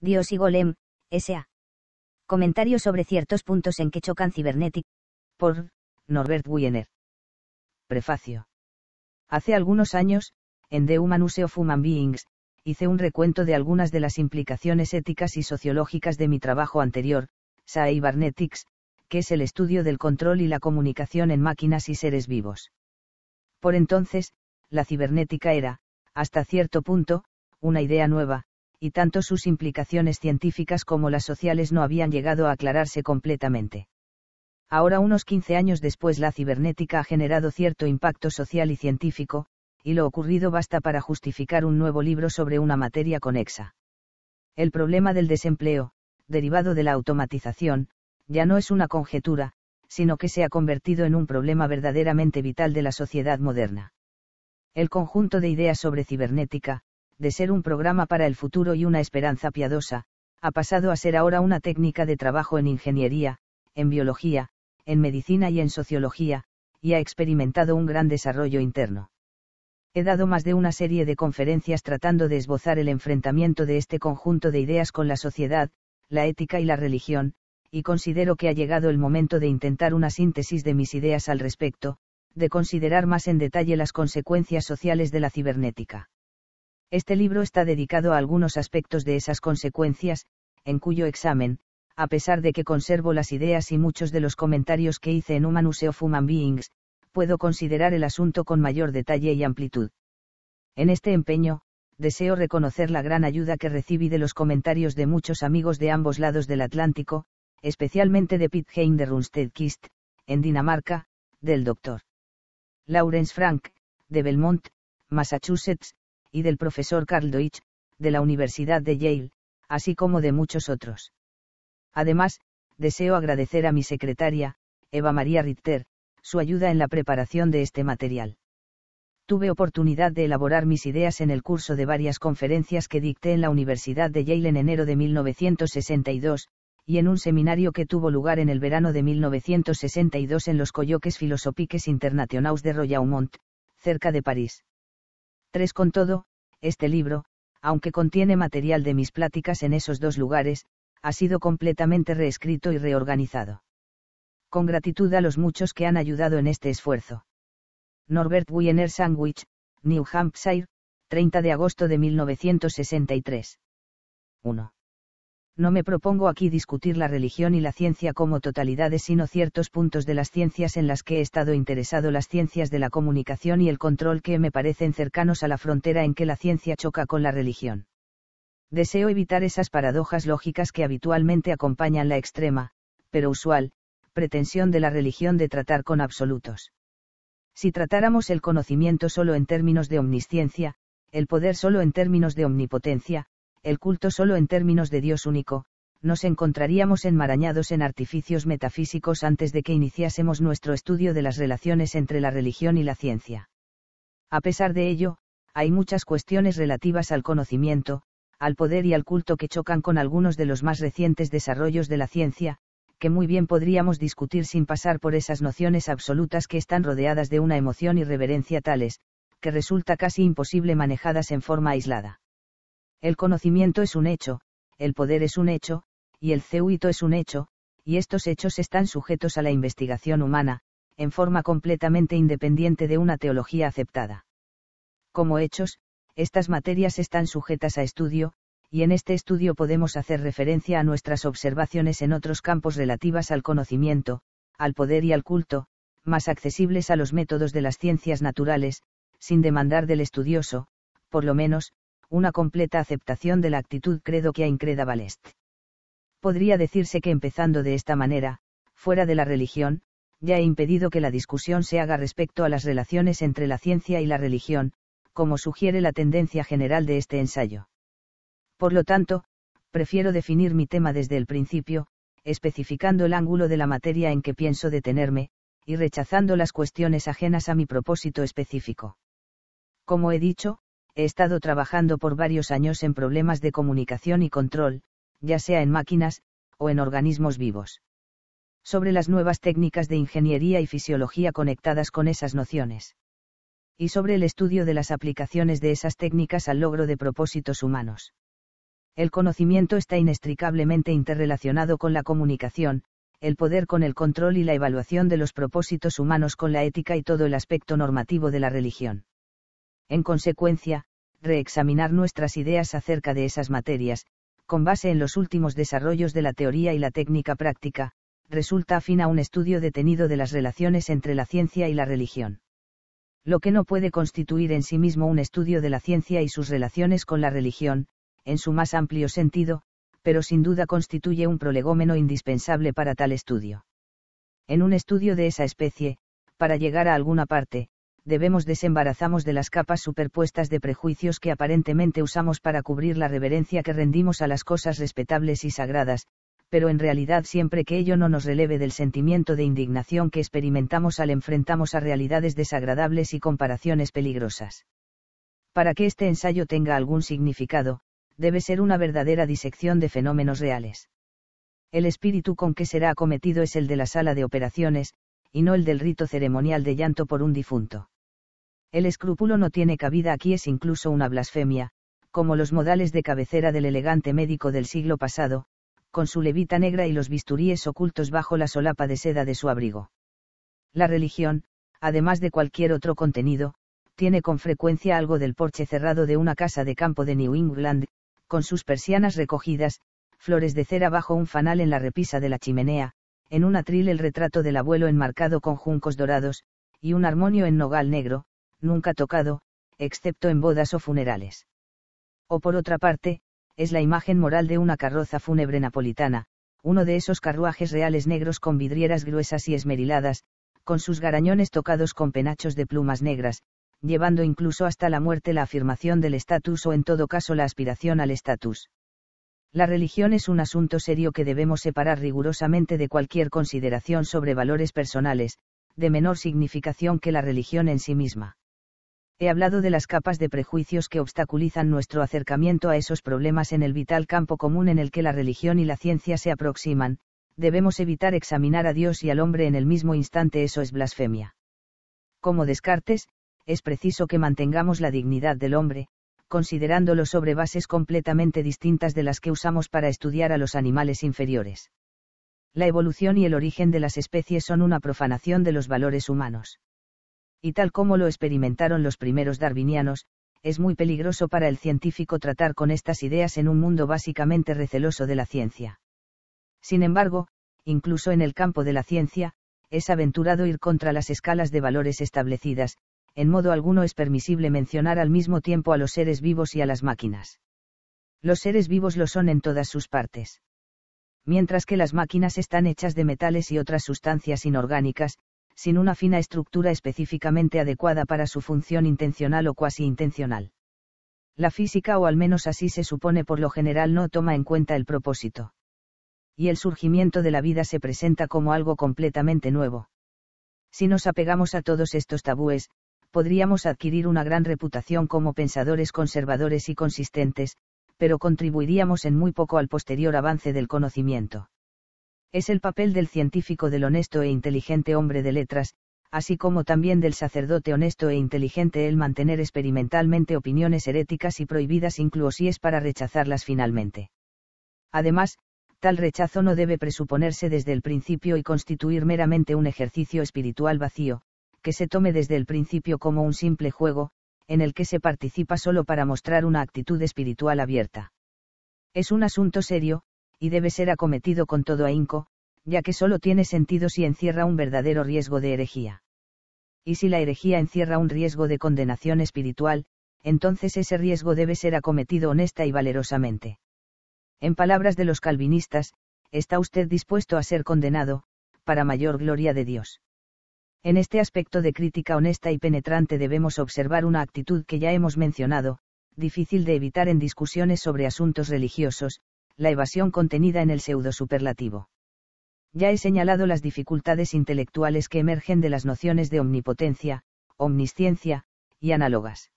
Dios y Golem, S.A. Comentario sobre ciertos puntos en que chocan cibernética por Norbert Wiener. Prefacio. Hace algunos años, en The Human Use of Human Beings, hice un recuento de algunas de las implicaciones éticas y sociológicas de mi trabajo anterior, Cybernetics, que es el estudio del control y la comunicación en máquinas y seres vivos. Por entonces, la cibernética era, hasta cierto punto, una idea nueva, y tanto sus implicaciones científicas como las sociales no habían llegado a aclararse completamente. Ahora unos 15 años después la cibernética ha generado cierto impacto social y científico, y lo ocurrido basta para justificar un nuevo libro sobre una materia conexa. El problema del desempleo, derivado de la automatización, ya no es una conjetura, sino que se ha convertido en un problema verdaderamente vital de la sociedad moderna. El conjunto de ideas sobre cibernética, de ser un programa para el futuro y una esperanza piadosa, ha pasado a ser ahora una técnica de trabajo en ingeniería, en biología, en medicina y en sociología, y ha experimentado un gran desarrollo interno. He dado más de una serie de conferencias tratando de esbozar el enfrentamiento de este conjunto de ideas con la sociedad, la ética y la religión, y considero que ha llegado el momento de intentar una síntesis de mis ideas al respecto, de considerar más en detalle las consecuencias sociales de la cibernética. Este libro está dedicado a algunos aspectos de esas consecuencias, en cuyo examen, a pesar de que conservo las ideas y muchos de los comentarios que hice en Humanus of Human Beings, puedo considerar el asunto con mayor detalle y amplitud. En este empeño, deseo reconocer la gran ayuda que recibí de los comentarios de muchos amigos de ambos lados del Atlántico, especialmente de Pete Hein de runstedkist en Dinamarca, del Dr. Lawrence Frank, de Belmont, Massachusetts, y del profesor Carl Deutsch, de la Universidad de Yale, así como de muchos otros. Además, deseo agradecer a mi secretaria, Eva María Ritter, su ayuda en la preparación de este material. Tuve oportunidad de elaborar mis ideas en el curso de varias conferencias que dicté en la Universidad de Yale en enero de 1962, y en un seminario que tuvo lugar en el verano de 1962 en los Colloques Philosopiques Internationaux de Royaumont, cerca de París. 3. Con todo, este libro, aunque contiene material de mis pláticas en esos dos lugares, ha sido completamente reescrito y reorganizado. Con gratitud a los muchos que han ayudado en este esfuerzo. Norbert Wiener Sandwich, New Hampshire, 30 de agosto de 1963. 1 no me propongo aquí discutir la religión y la ciencia como totalidades, sino ciertos puntos de las ciencias en las que he estado interesado, las ciencias de la comunicación y el control que me parecen cercanos a la frontera en que la ciencia choca con la religión. Deseo evitar esas paradojas lógicas que habitualmente acompañan la extrema, pero usual, pretensión de la religión de tratar con absolutos. Si tratáramos el conocimiento solo en términos de omnisciencia, el poder solo en términos de omnipotencia, el culto solo en términos de Dios único, nos encontraríamos enmarañados en artificios metafísicos antes de que iniciásemos nuestro estudio de las relaciones entre la religión y la ciencia. A pesar de ello, hay muchas cuestiones relativas al conocimiento, al poder y al culto que chocan con algunos de los más recientes desarrollos de la ciencia, que muy bien podríamos discutir sin pasar por esas nociones absolutas que están rodeadas de una emoción y reverencia tales, que resulta casi imposible manejadas en forma aislada. El conocimiento es un hecho, el poder es un hecho, y el ceuito es un hecho, y estos hechos están sujetos a la investigación humana, en forma completamente independiente de una teología aceptada. Como hechos, estas materias están sujetas a estudio, y en este estudio podemos hacer referencia a nuestras observaciones en otros campos relativas al conocimiento, al poder y al culto, más accesibles a los métodos de las ciencias naturales, sin demandar del estudioso, por lo menos, una completa aceptación de la actitud creo que a increda valest. Podría decirse que empezando de esta manera, fuera de la religión, ya he impedido que la discusión se haga respecto a las relaciones entre la ciencia y la religión, como sugiere la tendencia general de este ensayo. Por lo tanto, prefiero definir mi tema desde el principio, especificando el ángulo de la materia en que pienso detenerme, y rechazando las cuestiones ajenas a mi propósito específico. Como he dicho, he estado trabajando por varios años en problemas de comunicación y control, ya sea en máquinas, o en organismos vivos. Sobre las nuevas técnicas de ingeniería y fisiología conectadas con esas nociones. Y sobre el estudio de las aplicaciones de esas técnicas al logro de propósitos humanos. El conocimiento está inextricablemente interrelacionado con la comunicación, el poder con el control y la evaluación de los propósitos humanos con la ética y todo el aspecto normativo de la religión. En consecuencia, reexaminar nuestras ideas acerca de esas materias, con base en los últimos desarrollos de la teoría y la técnica práctica, resulta afín a un estudio detenido de las relaciones entre la ciencia y la religión. Lo que no puede constituir en sí mismo un estudio de la ciencia y sus relaciones con la religión, en su más amplio sentido, pero sin duda constituye un prolegómeno indispensable para tal estudio. En un estudio de esa especie, para llegar a alguna parte, debemos desembarazamos de las capas superpuestas de prejuicios que aparentemente usamos para cubrir la reverencia que rendimos a las cosas respetables y sagradas, pero en realidad siempre que ello no nos releve del sentimiento de indignación que experimentamos al enfrentamos a realidades desagradables y comparaciones peligrosas. Para que este ensayo tenga algún significado, debe ser una verdadera disección de fenómenos reales. El espíritu con que será acometido es el de la sala de operaciones, y no el del rito ceremonial de llanto por un difunto. El escrúpulo no tiene cabida aquí, es incluso una blasfemia, como los modales de cabecera del elegante médico del siglo pasado, con su levita negra y los bisturíes ocultos bajo la solapa de seda de su abrigo. La religión, además de cualquier otro contenido, tiene con frecuencia algo del porche cerrado de una casa de campo de New England, con sus persianas recogidas, flores de cera bajo un fanal en la repisa de la chimenea, en un atril el retrato del abuelo enmarcado con juncos dorados, y un armonio en nogal negro, nunca tocado, excepto en bodas o funerales. O por otra parte, es la imagen moral de una carroza fúnebre napolitana, uno de esos carruajes reales negros con vidrieras gruesas y esmeriladas, con sus garañones tocados con penachos de plumas negras, llevando incluso hasta la muerte la afirmación del estatus o en todo caso la aspiración al estatus. La religión es un asunto serio que debemos separar rigurosamente de cualquier consideración sobre valores personales, de menor significación que la religión en sí misma. He hablado de las capas de prejuicios que obstaculizan nuestro acercamiento a esos problemas en el vital campo común en el que la religión y la ciencia se aproximan, debemos evitar examinar a Dios y al hombre en el mismo instante, eso es blasfemia. Como Descartes, es preciso que mantengamos la dignidad del hombre, considerándolo sobre bases completamente distintas de las que usamos para estudiar a los animales inferiores. La evolución y el origen de las especies son una profanación de los valores humanos y tal como lo experimentaron los primeros darwinianos, es muy peligroso para el científico tratar con estas ideas en un mundo básicamente receloso de la ciencia. Sin embargo, incluso en el campo de la ciencia, es aventurado ir contra las escalas de valores establecidas, en modo alguno es permisible mencionar al mismo tiempo a los seres vivos y a las máquinas. Los seres vivos lo son en todas sus partes. Mientras que las máquinas están hechas de metales y otras sustancias inorgánicas, sin una fina estructura específicamente adecuada para su función intencional o cuasi intencional. La física, o al menos así se supone por lo general, no toma en cuenta el propósito. Y el surgimiento de la vida se presenta como algo completamente nuevo. Si nos apegamos a todos estos tabúes, podríamos adquirir una gran reputación como pensadores conservadores y consistentes, pero contribuiríamos en muy poco al posterior avance del conocimiento. Es el papel del científico del honesto e inteligente hombre de letras, así como también del sacerdote honesto e inteligente el mantener experimentalmente opiniones heréticas y prohibidas incluso si es para rechazarlas finalmente. Además, tal rechazo no debe presuponerse desde el principio y constituir meramente un ejercicio espiritual vacío, que se tome desde el principio como un simple juego, en el que se participa solo para mostrar una actitud espiritual abierta. Es un asunto serio, y debe ser acometido con todo ahínco, ya que solo tiene sentido si encierra un verdadero riesgo de herejía. Y si la herejía encierra un riesgo de condenación espiritual, entonces ese riesgo debe ser acometido honesta y valerosamente. En palabras de los calvinistas, está usted dispuesto a ser condenado, para mayor gloria de Dios. En este aspecto de crítica honesta y penetrante debemos observar una actitud que ya hemos mencionado, difícil de evitar en discusiones sobre asuntos religiosos, la evasión contenida en el pseudo-superlativo. Ya he señalado las dificultades intelectuales que emergen de las nociones de omnipotencia, omnisciencia, y análogas.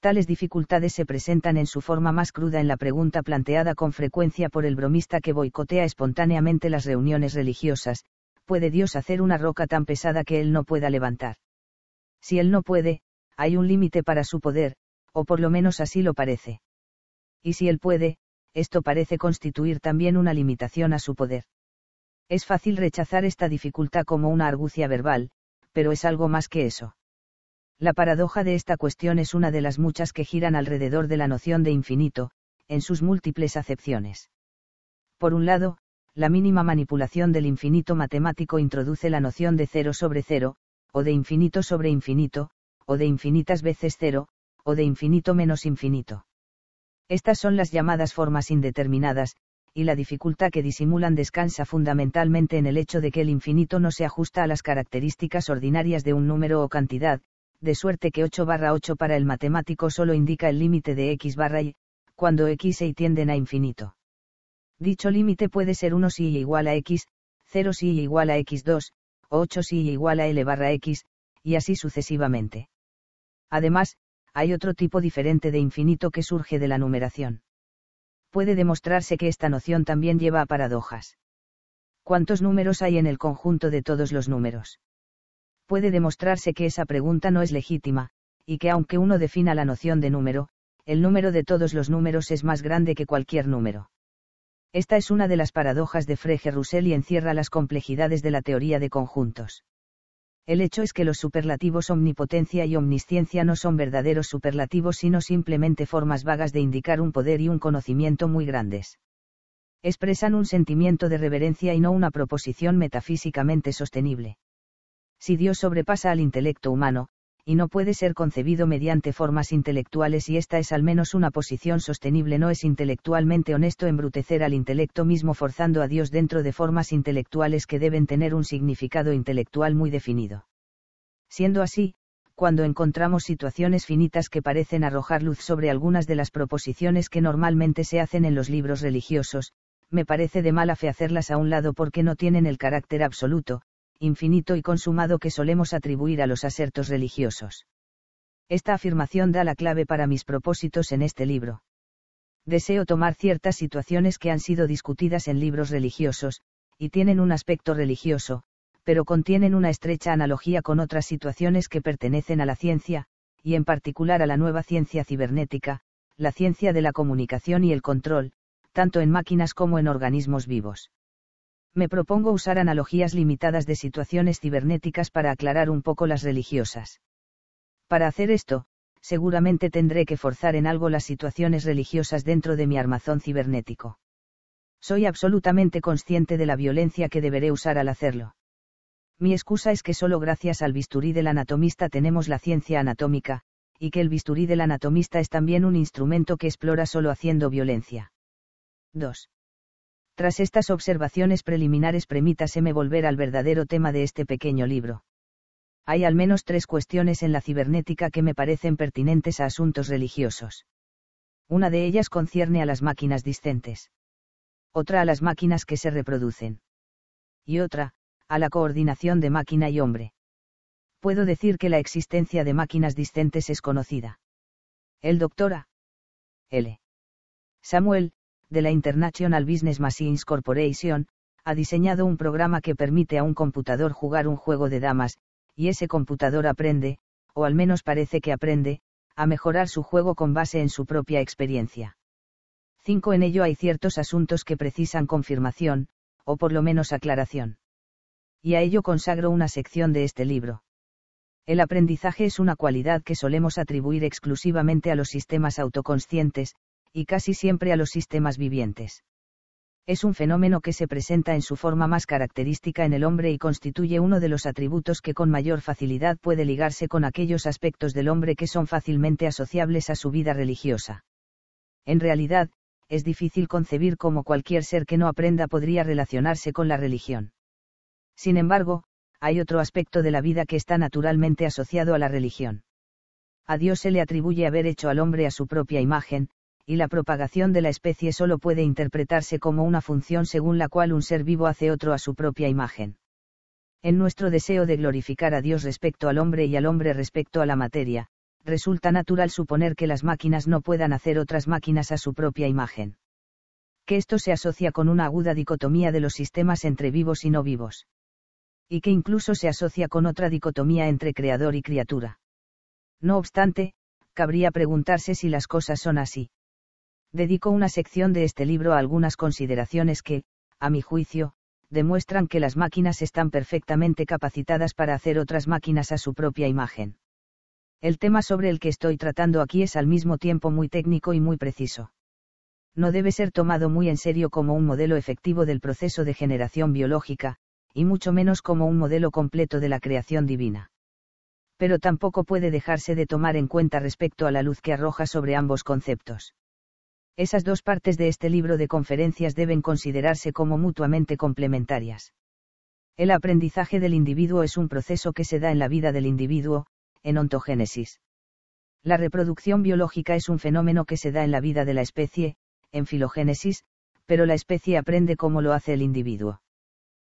Tales dificultades se presentan en su forma más cruda en la pregunta planteada con frecuencia por el bromista que boicotea espontáneamente las reuniones religiosas, ¿puede Dios hacer una roca tan pesada que Él no pueda levantar? Si Él no puede, hay un límite para su poder, o por lo menos así lo parece. Y si Él puede, esto parece constituir también una limitación a su poder. Es fácil rechazar esta dificultad como una argucia verbal, pero es algo más que eso. La paradoja de esta cuestión es una de las muchas que giran alrededor de la noción de infinito, en sus múltiples acepciones. Por un lado, la mínima manipulación del infinito matemático introduce la noción de cero sobre cero, o de infinito sobre infinito, o de infinitas veces cero, o de infinito menos infinito. Estas son las llamadas formas indeterminadas, y la dificultad que disimulan descansa fundamentalmente en el hecho de que el infinito no se ajusta a las características ordinarias de un número o cantidad, de suerte que 8 barra 8 para el matemático solo indica el límite de x barra y, cuando x e y tienden a infinito. Dicho límite puede ser 1 si y igual a x, 0 si y igual a x2, o 8 si igual a l barra x, y así sucesivamente. Además, hay otro tipo diferente de infinito que surge de la numeración. Puede demostrarse que esta noción también lleva a paradojas. ¿Cuántos números hay en el conjunto de todos los números? Puede demostrarse que esa pregunta no es legítima, y que aunque uno defina la noción de número, el número de todos los números es más grande que cualquier número. Esta es una de las paradojas de frege russell y encierra las complejidades de la teoría de conjuntos. El hecho es que los superlativos omnipotencia y omnisciencia no son verdaderos superlativos sino simplemente formas vagas de indicar un poder y un conocimiento muy grandes. Expresan un sentimiento de reverencia y no una proposición metafísicamente sostenible. Si Dios sobrepasa al intelecto humano, y no puede ser concebido mediante formas intelectuales y esta es al menos una posición sostenible. No es intelectualmente honesto embrutecer al intelecto mismo forzando a Dios dentro de formas intelectuales que deben tener un significado intelectual muy definido. Siendo así, cuando encontramos situaciones finitas que parecen arrojar luz sobre algunas de las proposiciones que normalmente se hacen en los libros religiosos, me parece de mala fe hacerlas a un lado porque no tienen el carácter absoluto, infinito y consumado que solemos atribuir a los asertos religiosos. Esta afirmación da la clave para mis propósitos en este libro. Deseo tomar ciertas situaciones que han sido discutidas en libros religiosos, y tienen un aspecto religioso, pero contienen una estrecha analogía con otras situaciones que pertenecen a la ciencia, y en particular a la nueva ciencia cibernética, la ciencia de la comunicación y el control, tanto en máquinas como en organismos vivos me propongo usar analogías limitadas de situaciones cibernéticas para aclarar un poco las religiosas. Para hacer esto, seguramente tendré que forzar en algo las situaciones religiosas dentro de mi armazón cibernético. Soy absolutamente consciente de la violencia que deberé usar al hacerlo. Mi excusa es que solo gracias al bisturí del anatomista tenemos la ciencia anatómica, y que el bisturí del anatomista es también un instrumento que explora solo haciendo violencia. 2. Tras estas observaciones preliminares permítaseme volver al verdadero tema de este pequeño libro. Hay al menos tres cuestiones en la cibernética que me parecen pertinentes a asuntos religiosos. Una de ellas concierne a las máquinas discentes. Otra a las máquinas que se reproducen. Y otra, a la coordinación de máquina y hombre. Puedo decir que la existencia de máquinas discentes es conocida. El doctora L. Samuel, de la International Business Machines Corporation, ha diseñado un programa que permite a un computador jugar un juego de damas, y ese computador aprende, o al menos parece que aprende, a mejorar su juego con base en su propia experiencia. 5. En ello hay ciertos asuntos que precisan confirmación, o por lo menos aclaración. Y a ello consagro una sección de este libro. El aprendizaje es una cualidad que solemos atribuir exclusivamente a los sistemas autoconscientes, y casi siempre a los sistemas vivientes. Es un fenómeno que se presenta en su forma más característica en el hombre y constituye uno de los atributos que con mayor facilidad puede ligarse con aquellos aspectos del hombre que son fácilmente asociables a su vida religiosa. En realidad, es difícil concebir cómo cualquier ser que no aprenda podría relacionarse con la religión. Sin embargo, hay otro aspecto de la vida que está naturalmente asociado a la religión. A Dios se le atribuye haber hecho al hombre a su propia imagen, y la propagación de la especie solo puede interpretarse como una función según la cual un ser vivo hace otro a su propia imagen. En nuestro deseo de glorificar a Dios respecto al hombre y al hombre respecto a la materia, resulta natural suponer que las máquinas no puedan hacer otras máquinas a su propia imagen. Que esto se asocia con una aguda dicotomía de los sistemas entre vivos y no vivos. Y que incluso se asocia con otra dicotomía entre creador y criatura. No obstante, cabría preguntarse si las cosas son así. Dedico una sección de este libro a algunas consideraciones que, a mi juicio, demuestran que las máquinas están perfectamente capacitadas para hacer otras máquinas a su propia imagen. El tema sobre el que estoy tratando aquí es al mismo tiempo muy técnico y muy preciso. No debe ser tomado muy en serio como un modelo efectivo del proceso de generación biológica, y mucho menos como un modelo completo de la creación divina. Pero tampoco puede dejarse de tomar en cuenta respecto a la luz que arroja sobre ambos conceptos. Esas dos partes de este libro de conferencias deben considerarse como mutuamente complementarias. El aprendizaje del individuo es un proceso que se da en la vida del individuo, en ontogénesis. La reproducción biológica es un fenómeno que se da en la vida de la especie, en filogénesis, pero la especie aprende cómo lo hace el individuo.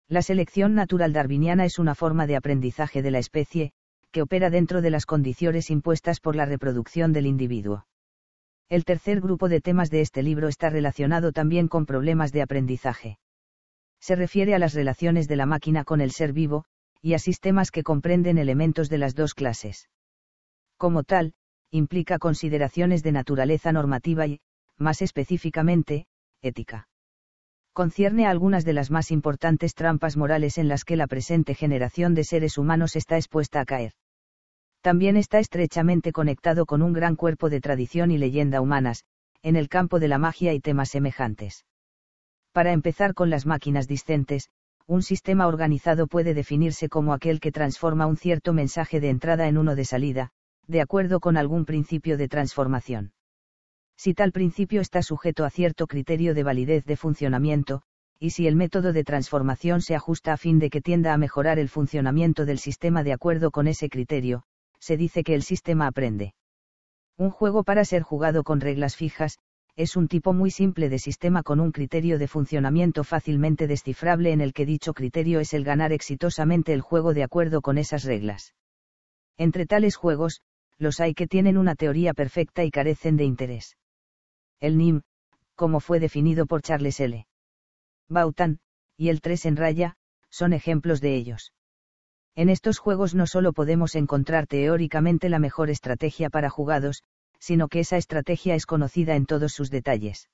La selección natural darwiniana es una forma de aprendizaje de la especie, que opera dentro de las condiciones impuestas por la reproducción del individuo. El tercer grupo de temas de este libro está relacionado también con problemas de aprendizaje. Se refiere a las relaciones de la máquina con el ser vivo, y a sistemas que comprenden elementos de las dos clases. Como tal, implica consideraciones de naturaleza normativa y, más específicamente, ética. Concierne a algunas de las más importantes trampas morales en las que la presente generación de seres humanos está expuesta a caer también está estrechamente conectado con un gran cuerpo de tradición y leyenda humanas, en el campo de la magia y temas semejantes. Para empezar con las máquinas discentes, un sistema organizado puede definirse como aquel que transforma un cierto mensaje de entrada en uno de salida, de acuerdo con algún principio de transformación. Si tal principio está sujeto a cierto criterio de validez de funcionamiento, y si el método de transformación se ajusta a fin de que tienda a mejorar el funcionamiento del sistema de acuerdo con ese criterio, se dice que el sistema aprende. Un juego para ser jugado con reglas fijas, es un tipo muy simple de sistema con un criterio de funcionamiento fácilmente descifrable en el que dicho criterio es el ganar exitosamente el juego de acuerdo con esas reglas. Entre tales juegos, los hay que tienen una teoría perfecta y carecen de interés. El NIM, como fue definido por Charles L. Bautan, y el 3 en raya, son ejemplos de ellos. En estos juegos no solo podemos encontrar teóricamente la mejor estrategia para jugados, sino que esa estrategia es conocida en todos sus detalles.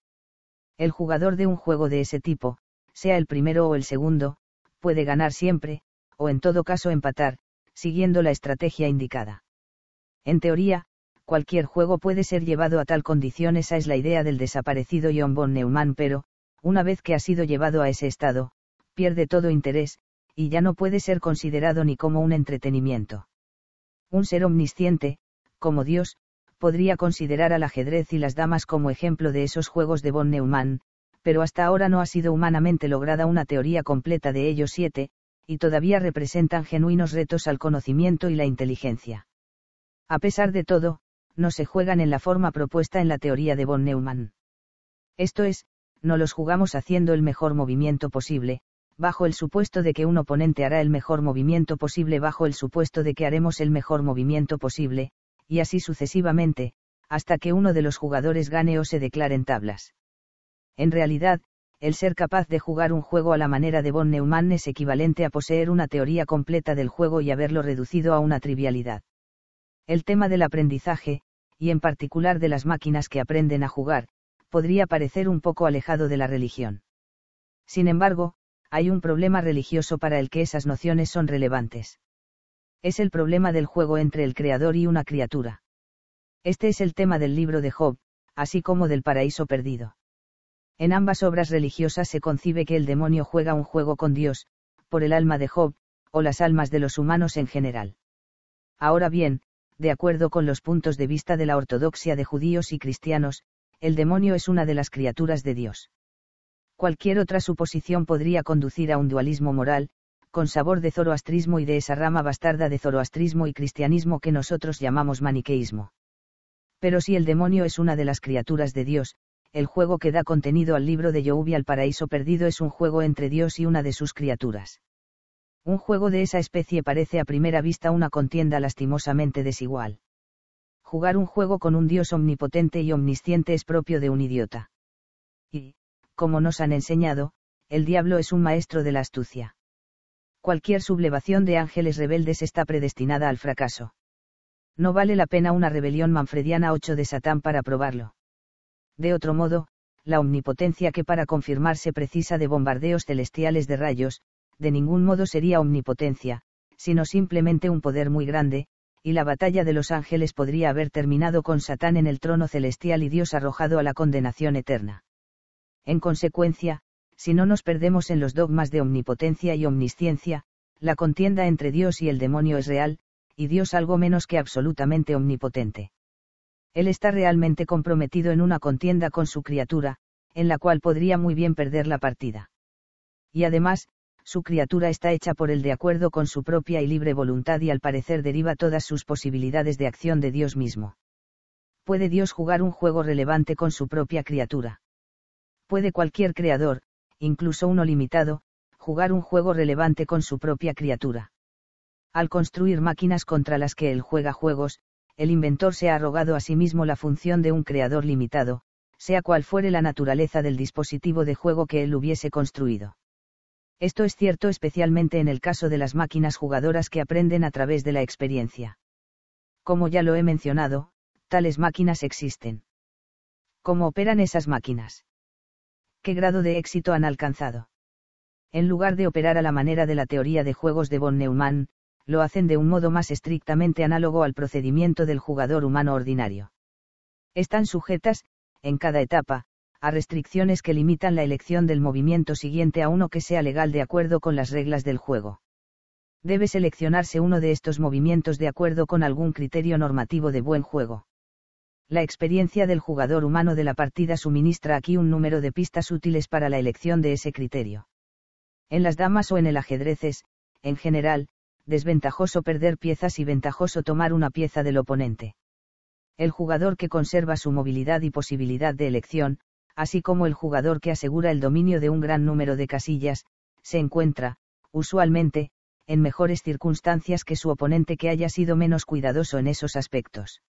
El jugador de un juego de ese tipo, sea el primero o el segundo, puede ganar siempre, o en todo caso empatar, siguiendo la estrategia indicada. En teoría, cualquier juego puede ser llevado a tal condición, esa es la idea del desaparecido John von Neumann, pero, una vez que ha sido llevado a ese estado, pierde todo interés, y ya no puede ser considerado ni como un entretenimiento. Un ser omnisciente, como Dios, podría considerar al ajedrez y las damas como ejemplo de esos juegos de von Neumann, pero hasta ahora no ha sido humanamente lograda una teoría completa de ellos siete, y todavía representan genuinos retos al conocimiento y la inteligencia. A pesar de todo, no se juegan en la forma propuesta en la teoría de von Neumann. Esto es, no los jugamos haciendo el mejor movimiento posible, bajo el supuesto de que un oponente hará el mejor movimiento posible bajo el supuesto de que haremos el mejor movimiento posible, y así sucesivamente, hasta que uno de los jugadores gane o se declaren tablas. En realidad, el ser capaz de jugar un juego a la manera de von Neumann es equivalente a poseer una teoría completa del juego y haberlo reducido a una trivialidad. El tema del aprendizaje, y en particular de las máquinas que aprenden a jugar, podría parecer un poco alejado de la religión. Sin embargo, hay un problema religioso para el que esas nociones son relevantes. Es el problema del juego entre el creador y una criatura. Este es el tema del libro de Job, así como del paraíso perdido. En ambas obras religiosas se concibe que el demonio juega un juego con Dios, por el alma de Job, o las almas de los humanos en general. Ahora bien, de acuerdo con los puntos de vista de la ortodoxia de judíos y cristianos, el demonio es una de las criaturas de Dios cualquier otra suposición podría conducir a un dualismo moral, con sabor de zoroastrismo y de esa rama bastarda de zoroastrismo y cristianismo que nosotros llamamos maniqueísmo. Pero si el demonio es una de las criaturas de Dios, el juego que da contenido al libro de Job al paraíso perdido es un juego entre Dios y una de sus criaturas. Un juego de esa especie parece a primera vista una contienda lastimosamente desigual. Jugar un juego con un Dios omnipotente y omnisciente es propio de un idiota. Y, como nos han enseñado, el diablo es un maestro de la astucia. Cualquier sublevación de ángeles rebeldes está predestinada al fracaso. No vale la pena una rebelión manfrediana 8 de Satán para probarlo. De otro modo, la omnipotencia que para confirmarse precisa de bombardeos celestiales de rayos, de ningún modo sería omnipotencia, sino simplemente un poder muy grande, y la batalla de los ángeles podría haber terminado con Satán en el trono celestial y Dios arrojado a la condenación eterna. En consecuencia, si no nos perdemos en los dogmas de omnipotencia y omnisciencia, la contienda entre Dios y el demonio es real, y Dios algo menos que absolutamente omnipotente. Él está realmente comprometido en una contienda con su criatura, en la cual podría muy bien perder la partida. Y además, su criatura está hecha por él de acuerdo con su propia y libre voluntad y al parecer deriva todas sus posibilidades de acción de Dios mismo. ¿Puede Dios jugar un juego relevante con su propia criatura? puede cualquier creador, incluso uno limitado, jugar un juego relevante con su propia criatura. Al construir máquinas contra las que él juega juegos, el inventor se ha arrogado a sí mismo la función de un creador limitado, sea cual fuere la naturaleza del dispositivo de juego que él hubiese construido. Esto es cierto especialmente en el caso de las máquinas jugadoras que aprenden a través de la experiencia. Como ya lo he mencionado, tales máquinas existen. ¿Cómo operan esas máquinas? qué grado de éxito han alcanzado. En lugar de operar a la manera de la teoría de juegos de von Neumann, lo hacen de un modo más estrictamente análogo al procedimiento del jugador humano ordinario. Están sujetas, en cada etapa, a restricciones que limitan la elección del movimiento siguiente a uno que sea legal de acuerdo con las reglas del juego. Debe seleccionarse uno de estos movimientos de acuerdo con algún criterio normativo de buen juego. La experiencia del jugador humano de la partida suministra aquí un número de pistas útiles para la elección de ese criterio. En las damas o en el ajedrez es, en general, desventajoso perder piezas y ventajoso tomar una pieza del oponente. El jugador que conserva su movilidad y posibilidad de elección, así como el jugador que asegura el dominio de un gran número de casillas, se encuentra, usualmente, en mejores circunstancias que su oponente que haya sido menos cuidadoso en esos aspectos.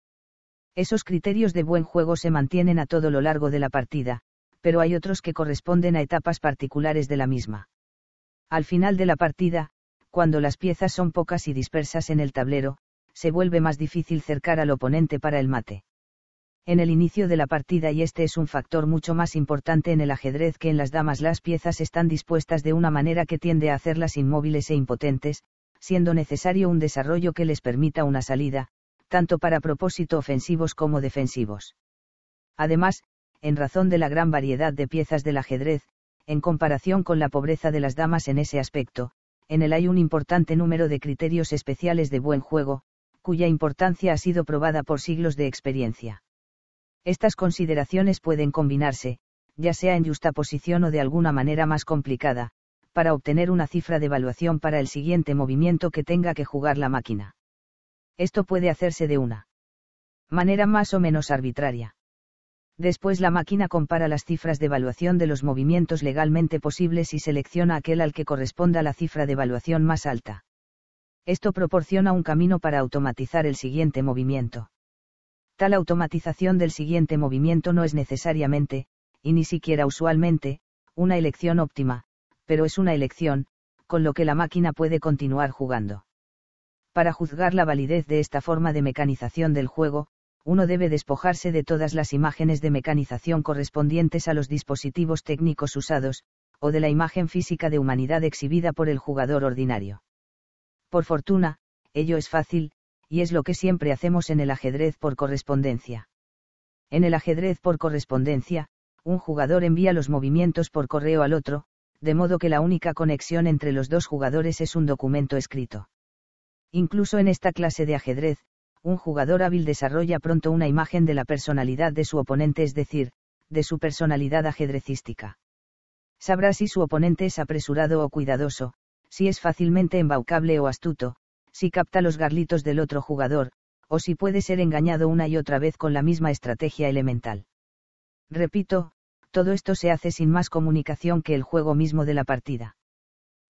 Esos criterios de buen juego se mantienen a todo lo largo de la partida, pero hay otros que corresponden a etapas particulares de la misma. Al final de la partida, cuando las piezas son pocas y dispersas en el tablero, se vuelve más difícil cercar al oponente para el mate. En el inicio de la partida y este es un factor mucho más importante en el ajedrez que en las damas las piezas están dispuestas de una manera que tiende a hacerlas inmóviles e impotentes, siendo necesario un desarrollo que les permita una salida, tanto para propósito ofensivos como defensivos. Además, en razón de la gran variedad de piezas del ajedrez, en comparación con la pobreza de las damas en ese aspecto, en él hay un importante número de criterios especiales de buen juego, cuya importancia ha sido probada por siglos de experiencia. Estas consideraciones pueden combinarse, ya sea en justa posición o de alguna manera más complicada, para obtener una cifra de evaluación para el siguiente movimiento que tenga que jugar la máquina esto puede hacerse de una manera más o menos arbitraria. Después la máquina compara las cifras de evaluación de los movimientos legalmente posibles y selecciona aquel al que corresponda la cifra de evaluación más alta. Esto proporciona un camino para automatizar el siguiente movimiento. Tal automatización del siguiente movimiento no es necesariamente, y ni siquiera usualmente, una elección óptima, pero es una elección, con lo que la máquina puede continuar jugando. Para juzgar la validez de esta forma de mecanización del juego, uno debe despojarse de todas las imágenes de mecanización correspondientes a los dispositivos técnicos usados, o de la imagen física de humanidad exhibida por el jugador ordinario. Por fortuna, ello es fácil, y es lo que siempre hacemos en el ajedrez por correspondencia. En el ajedrez por correspondencia, un jugador envía los movimientos por correo al otro, de modo que la única conexión entre los dos jugadores es un documento escrito. Incluso en esta clase de ajedrez, un jugador hábil desarrolla pronto una imagen de la personalidad de su oponente, es decir, de su personalidad ajedrecística. Sabrá si su oponente es apresurado o cuidadoso, si es fácilmente embaucable o astuto, si capta los garlitos del otro jugador, o si puede ser engañado una y otra vez con la misma estrategia elemental. Repito, todo esto se hace sin más comunicación que el juego mismo de la partida.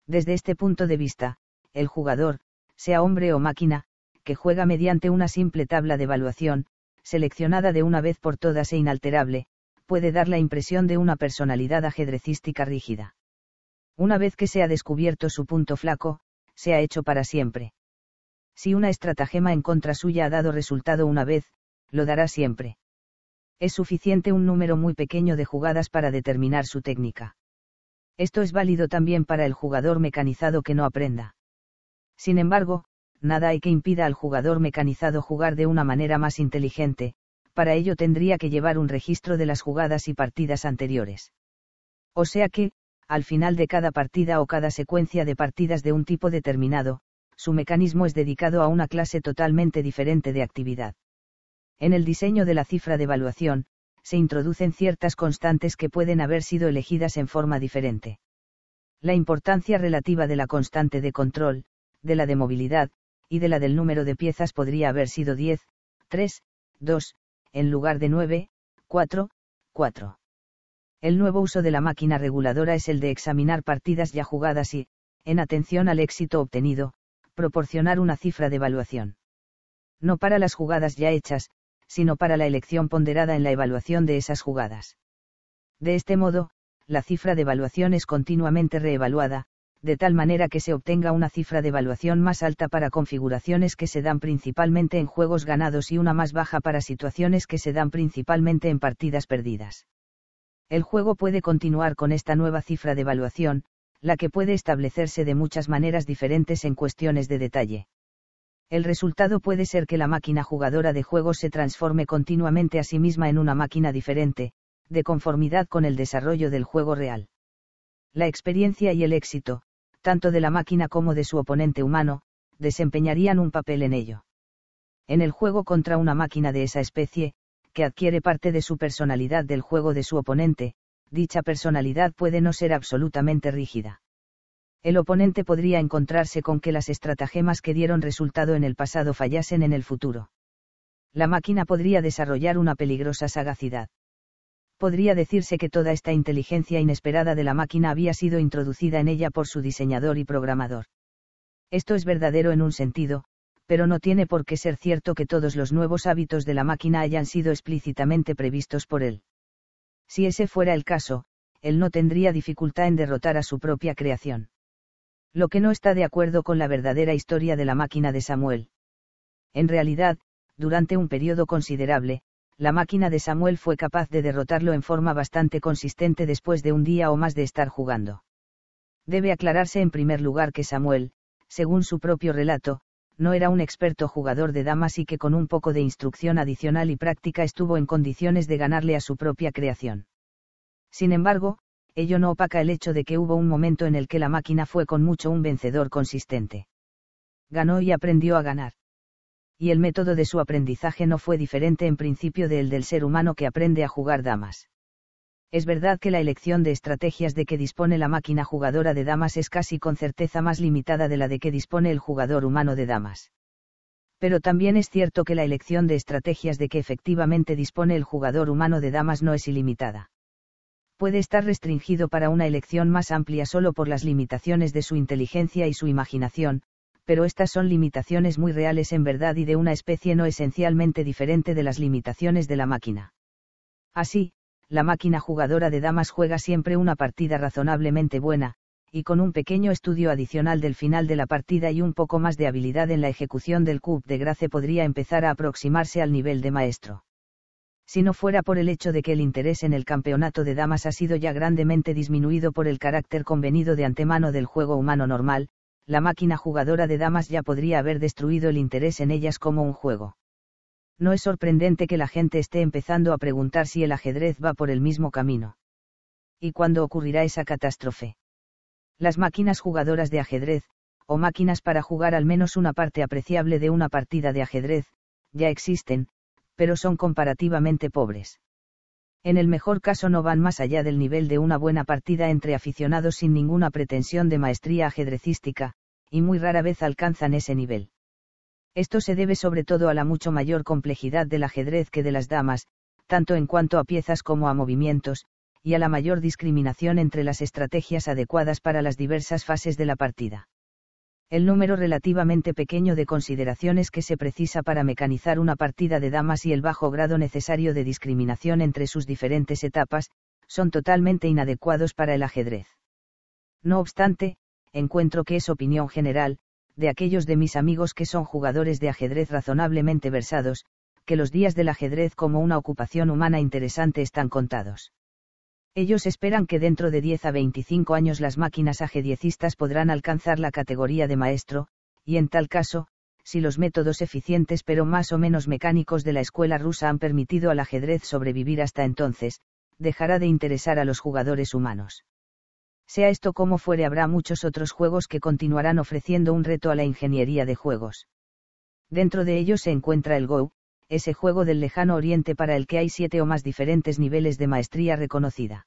Desde este punto de vista, el jugador, sea hombre o máquina, que juega mediante una simple tabla de evaluación, seleccionada de una vez por todas e inalterable, puede dar la impresión de una personalidad ajedrecística rígida. Una vez que se ha descubierto su punto flaco, se ha hecho para siempre. Si una estratagema en contra suya ha dado resultado una vez, lo dará siempre. Es suficiente un número muy pequeño de jugadas para determinar su técnica. Esto es válido también para el jugador mecanizado que no aprenda. Sin embargo, nada hay que impida al jugador mecanizado jugar de una manera más inteligente, para ello tendría que llevar un registro de las jugadas y partidas anteriores. O sea que, al final de cada partida o cada secuencia de partidas de un tipo determinado, su mecanismo es dedicado a una clase totalmente diferente de actividad. En el diseño de la cifra de evaluación, se introducen ciertas constantes que pueden haber sido elegidas en forma diferente. La importancia relativa de la constante de control, de la de movilidad, y de la del número de piezas podría haber sido 10, 3, 2, en lugar de 9, 4, 4. El nuevo uso de la máquina reguladora es el de examinar partidas ya jugadas y, en atención al éxito obtenido, proporcionar una cifra de evaluación. No para las jugadas ya hechas, sino para la elección ponderada en la evaluación de esas jugadas. De este modo, la cifra de evaluación es continuamente reevaluada, de tal manera que se obtenga una cifra de evaluación más alta para configuraciones que se dan principalmente en juegos ganados y una más baja para situaciones que se dan principalmente en partidas perdidas. El juego puede continuar con esta nueva cifra de evaluación, la que puede establecerse de muchas maneras diferentes en cuestiones de detalle. El resultado puede ser que la máquina jugadora de juegos se transforme continuamente a sí misma en una máquina diferente, de conformidad con el desarrollo del juego real. La experiencia y el éxito, tanto de la máquina como de su oponente humano, desempeñarían un papel en ello. En el juego contra una máquina de esa especie, que adquiere parte de su personalidad del juego de su oponente, dicha personalidad puede no ser absolutamente rígida. El oponente podría encontrarse con que las estratagemas que dieron resultado en el pasado fallasen en el futuro. La máquina podría desarrollar una peligrosa sagacidad podría decirse que toda esta inteligencia inesperada de la máquina había sido introducida en ella por su diseñador y programador. Esto es verdadero en un sentido, pero no tiene por qué ser cierto que todos los nuevos hábitos de la máquina hayan sido explícitamente previstos por él. Si ese fuera el caso, él no tendría dificultad en derrotar a su propia creación. Lo que no está de acuerdo con la verdadera historia de la máquina de Samuel. En realidad, durante un periodo considerable, la máquina de Samuel fue capaz de derrotarlo en forma bastante consistente después de un día o más de estar jugando. Debe aclararse en primer lugar que Samuel, según su propio relato, no era un experto jugador de damas y que con un poco de instrucción adicional y práctica estuvo en condiciones de ganarle a su propia creación. Sin embargo, ello no opaca el hecho de que hubo un momento en el que la máquina fue con mucho un vencedor consistente. Ganó y aprendió a ganar y el método de su aprendizaje no fue diferente en principio del del ser humano que aprende a jugar damas. Es verdad que la elección de estrategias de que dispone la máquina jugadora de damas es casi con certeza más limitada de la de que dispone el jugador humano de damas. Pero también es cierto que la elección de estrategias de que efectivamente dispone el jugador humano de damas no es ilimitada. Puede estar restringido para una elección más amplia solo por las limitaciones de su inteligencia y su imaginación, pero estas son limitaciones muy reales en verdad y de una especie no esencialmente diferente de las limitaciones de la máquina. Así, la máquina jugadora de damas juega siempre una partida razonablemente buena, y con un pequeño estudio adicional del final de la partida y un poco más de habilidad en la ejecución del coup de grace podría empezar a aproximarse al nivel de maestro. Si no fuera por el hecho de que el interés en el campeonato de damas ha sido ya grandemente disminuido por el carácter convenido de antemano del juego humano normal, la máquina jugadora de damas ya podría haber destruido el interés en ellas como un juego. No es sorprendente que la gente esté empezando a preguntar si el ajedrez va por el mismo camino. ¿Y cuándo ocurrirá esa catástrofe? Las máquinas jugadoras de ajedrez, o máquinas para jugar al menos una parte apreciable de una partida de ajedrez, ya existen, pero son comparativamente pobres en el mejor caso no van más allá del nivel de una buena partida entre aficionados sin ninguna pretensión de maestría ajedrecística, y muy rara vez alcanzan ese nivel. Esto se debe sobre todo a la mucho mayor complejidad del ajedrez que de las damas, tanto en cuanto a piezas como a movimientos, y a la mayor discriminación entre las estrategias adecuadas para las diversas fases de la partida el número relativamente pequeño de consideraciones que se precisa para mecanizar una partida de damas y el bajo grado necesario de discriminación entre sus diferentes etapas, son totalmente inadecuados para el ajedrez. No obstante, encuentro que es opinión general, de aquellos de mis amigos que son jugadores de ajedrez razonablemente versados, que los días del ajedrez como una ocupación humana interesante están contados. Ellos esperan que dentro de 10 a 25 años las máquinas ajediecistas podrán alcanzar la categoría de maestro, y en tal caso, si los métodos eficientes pero más o menos mecánicos de la escuela rusa han permitido al ajedrez sobrevivir hasta entonces, dejará de interesar a los jugadores humanos. Sea esto como fuere, habrá muchos otros juegos que continuarán ofreciendo un reto a la ingeniería de juegos. Dentro de ellos se encuentra el Go, ese juego del lejano oriente para el que hay siete o más diferentes niveles de maestría reconocida.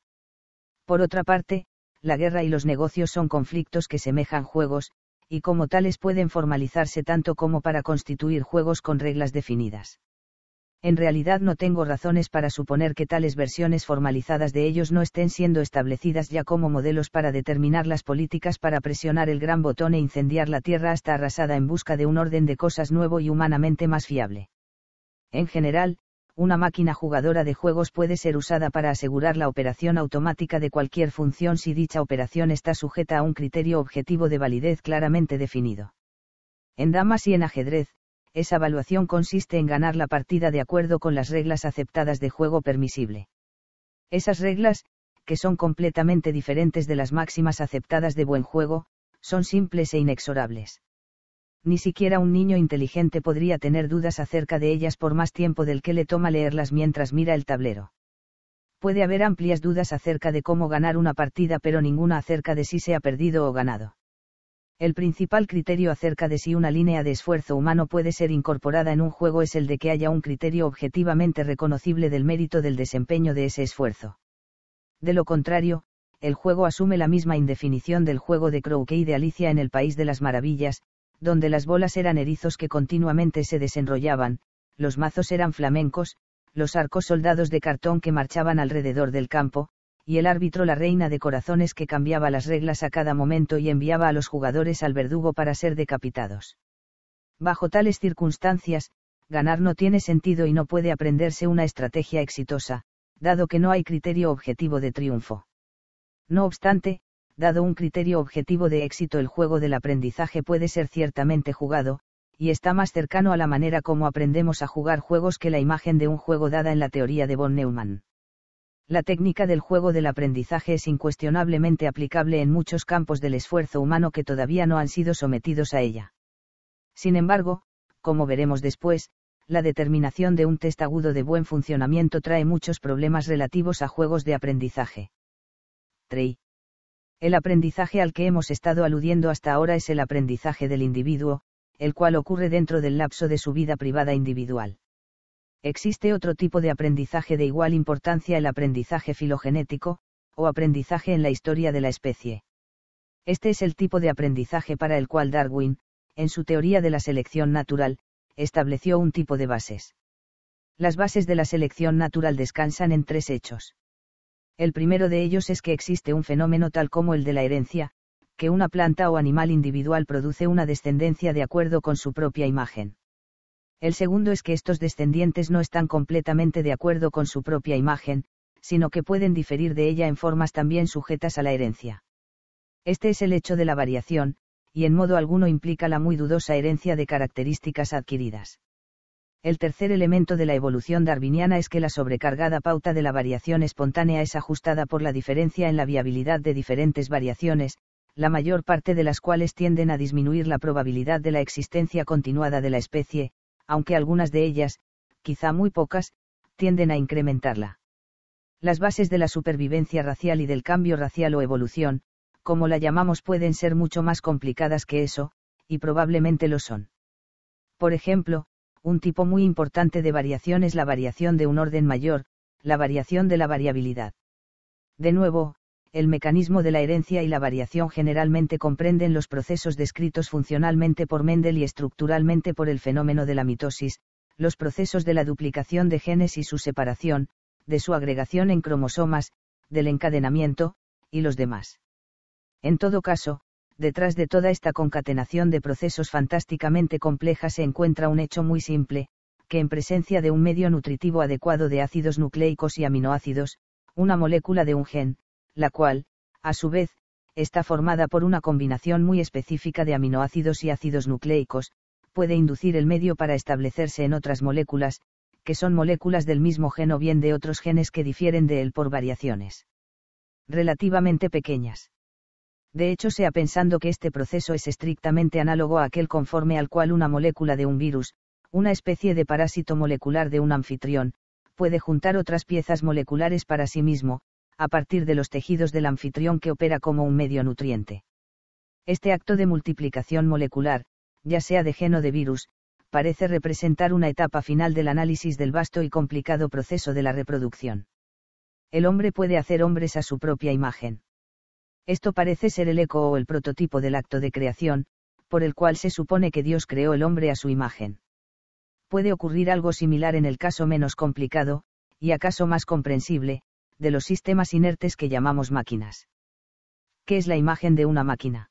Por otra parte, la guerra y los negocios son conflictos que semejan juegos, y como tales pueden formalizarse tanto como para constituir juegos con reglas definidas. En realidad no tengo razones para suponer que tales versiones formalizadas de ellos no estén siendo establecidas ya como modelos para determinar las políticas para presionar el gran botón e incendiar la Tierra hasta arrasada en busca de un orden de cosas nuevo y humanamente más fiable. En general, una máquina jugadora de juegos puede ser usada para asegurar la operación automática de cualquier función si dicha operación está sujeta a un criterio objetivo de validez claramente definido. En damas y en ajedrez, esa evaluación consiste en ganar la partida de acuerdo con las reglas aceptadas de juego permisible. Esas reglas, que son completamente diferentes de las máximas aceptadas de buen juego, son simples e inexorables ni siquiera un niño inteligente podría tener dudas acerca de ellas por más tiempo del que le toma leerlas mientras mira el tablero. Puede haber amplias dudas acerca de cómo ganar una partida pero ninguna acerca de si se ha perdido o ganado. El principal criterio acerca de si una línea de esfuerzo humano puede ser incorporada en un juego es el de que haya un criterio objetivamente reconocible del mérito del desempeño de ese esfuerzo. De lo contrario, el juego asume la misma indefinición del juego de Croquet y de Alicia en el País de las Maravillas, donde las bolas eran erizos que continuamente se desenrollaban, los mazos eran flamencos, los arcos soldados de cartón que marchaban alrededor del campo, y el árbitro la reina de corazones que cambiaba las reglas a cada momento y enviaba a los jugadores al verdugo para ser decapitados. Bajo tales circunstancias, ganar no tiene sentido y no puede aprenderse una estrategia exitosa, dado que no hay criterio objetivo de triunfo. No obstante, Dado un criterio objetivo de éxito el juego del aprendizaje puede ser ciertamente jugado, y está más cercano a la manera como aprendemos a jugar juegos que la imagen de un juego dada en la teoría de von Neumann. La técnica del juego del aprendizaje es incuestionablemente aplicable en muchos campos del esfuerzo humano que todavía no han sido sometidos a ella. Sin embargo, como veremos después, la determinación de un test agudo de buen funcionamiento trae muchos problemas relativos a juegos de aprendizaje. 3. El aprendizaje al que hemos estado aludiendo hasta ahora es el aprendizaje del individuo, el cual ocurre dentro del lapso de su vida privada individual. Existe otro tipo de aprendizaje de igual importancia, el aprendizaje filogenético, o aprendizaje en la historia de la especie. Este es el tipo de aprendizaje para el cual Darwin, en su teoría de la selección natural, estableció un tipo de bases. Las bases de la selección natural descansan en tres hechos. El primero de ellos es que existe un fenómeno tal como el de la herencia, que una planta o animal individual produce una descendencia de acuerdo con su propia imagen. El segundo es que estos descendientes no están completamente de acuerdo con su propia imagen, sino que pueden diferir de ella en formas también sujetas a la herencia. Este es el hecho de la variación, y en modo alguno implica la muy dudosa herencia de características adquiridas. El tercer elemento de la evolución darwiniana es que la sobrecargada pauta de la variación espontánea es ajustada por la diferencia en la viabilidad de diferentes variaciones, la mayor parte de las cuales tienden a disminuir la probabilidad de la existencia continuada de la especie, aunque algunas de ellas, quizá muy pocas, tienden a incrementarla. Las bases de la supervivencia racial y del cambio racial o evolución, como la llamamos, pueden ser mucho más complicadas que eso, y probablemente lo son. Por ejemplo, un tipo muy importante de variación es la variación de un orden mayor, la variación de la variabilidad. De nuevo, el mecanismo de la herencia y la variación generalmente comprenden los procesos descritos funcionalmente por Mendel y estructuralmente por el fenómeno de la mitosis, los procesos de la duplicación de genes y su separación, de su agregación en cromosomas, del encadenamiento, y los demás. En todo caso, detrás de toda esta concatenación de procesos fantásticamente compleja se encuentra un hecho muy simple, que en presencia de un medio nutritivo adecuado de ácidos nucleicos y aminoácidos, una molécula de un gen, la cual, a su vez, está formada por una combinación muy específica de aminoácidos y ácidos nucleicos, puede inducir el medio para establecerse en otras moléculas, que son moléculas del mismo gen o bien de otros genes que difieren de él por variaciones relativamente pequeñas de hecho sea pensando que este proceso es estrictamente análogo a aquel conforme al cual una molécula de un virus, una especie de parásito molecular de un anfitrión, puede juntar otras piezas moleculares para sí mismo, a partir de los tejidos del anfitrión que opera como un medio nutriente. Este acto de multiplicación molecular, ya sea de geno de virus, parece representar una etapa final del análisis del vasto y complicado proceso de la reproducción. El hombre puede hacer hombres a su propia imagen. Esto parece ser el eco o el prototipo del acto de creación, por el cual se supone que Dios creó el hombre a su imagen. Puede ocurrir algo similar en el caso menos complicado, y acaso más comprensible, de los sistemas inertes que llamamos máquinas. ¿Qué es la imagen de una máquina?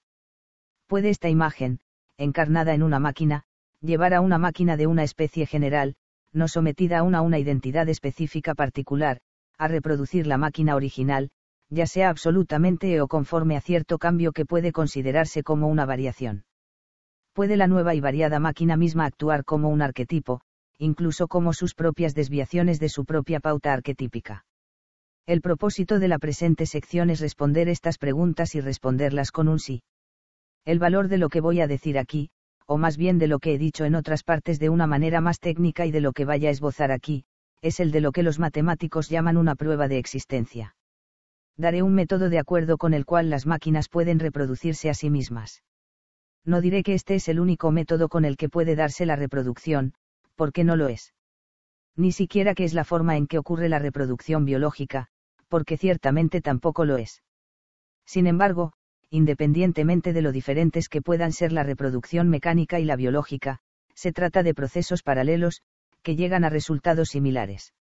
Puede esta imagen, encarnada en una máquina, llevar a una máquina de una especie general, no sometida aún a una identidad específica particular, a reproducir la máquina original, ya sea absolutamente o conforme a cierto cambio que puede considerarse como una variación. Puede la nueva y variada máquina misma actuar como un arquetipo, incluso como sus propias desviaciones de su propia pauta arquetípica. El propósito de la presente sección es responder estas preguntas y responderlas con un sí. El valor de lo que voy a decir aquí, o más bien de lo que he dicho en otras partes de una manera más técnica y de lo que vaya a esbozar aquí, es el de lo que los matemáticos llaman una prueba de existencia. Daré un método de acuerdo con el cual las máquinas pueden reproducirse a sí mismas. No diré que este es el único método con el que puede darse la reproducción, porque no lo es. Ni siquiera que es la forma en que ocurre la reproducción biológica, porque ciertamente tampoco lo es. Sin embargo, independientemente de lo diferentes que puedan ser la reproducción mecánica y la biológica, se trata de procesos paralelos, que llegan a resultados similares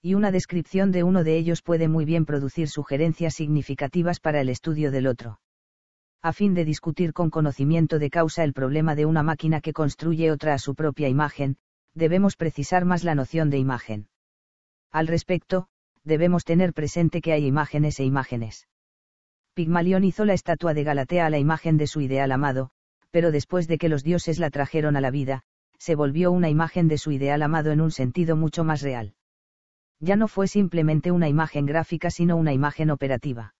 y una descripción de uno de ellos puede muy bien producir sugerencias significativas para el estudio del otro. A fin de discutir con conocimiento de causa el problema de una máquina que construye otra a su propia imagen, debemos precisar más la noción de imagen. Al respecto, debemos tener presente que hay imágenes e imágenes. Pigmalión hizo la estatua de Galatea a la imagen de su ideal amado, pero después de que los dioses la trajeron a la vida, se volvió una imagen de su ideal amado en un sentido mucho más real ya no fue simplemente una imagen gráfica sino una imagen operativa.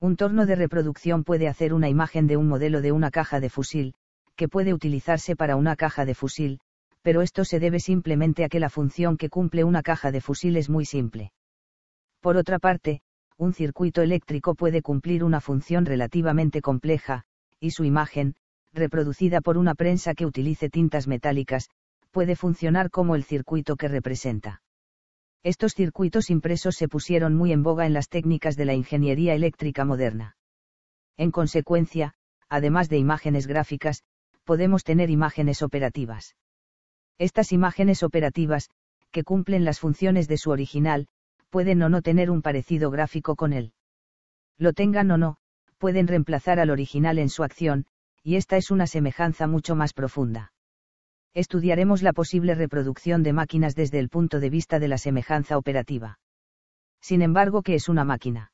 Un torno de reproducción puede hacer una imagen de un modelo de una caja de fusil, que puede utilizarse para una caja de fusil, pero esto se debe simplemente a que la función que cumple una caja de fusil es muy simple. Por otra parte, un circuito eléctrico puede cumplir una función relativamente compleja, y su imagen, reproducida por una prensa que utilice tintas metálicas, puede funcionar como el circuito que representa. Estos circuitos impresos se pusieron muy en boga en las técnicas de la ingeniería eléctrica moderna. En consecuencia, además de imágenes gráficas, podemos tener imágenes operativas. Estas imágenes operativas, que cumplen las funciones de su original, pueden o no tener un parecido gráfico con él. Lo tengan o no, pueden reemplazar al original en su acción, y esta es una semejanza mucho más profunda estudiaremos la posible reproducción de máquinas desde el punto de vista de la semejanza operativa. Sin embargo, ¿qué es una máquina?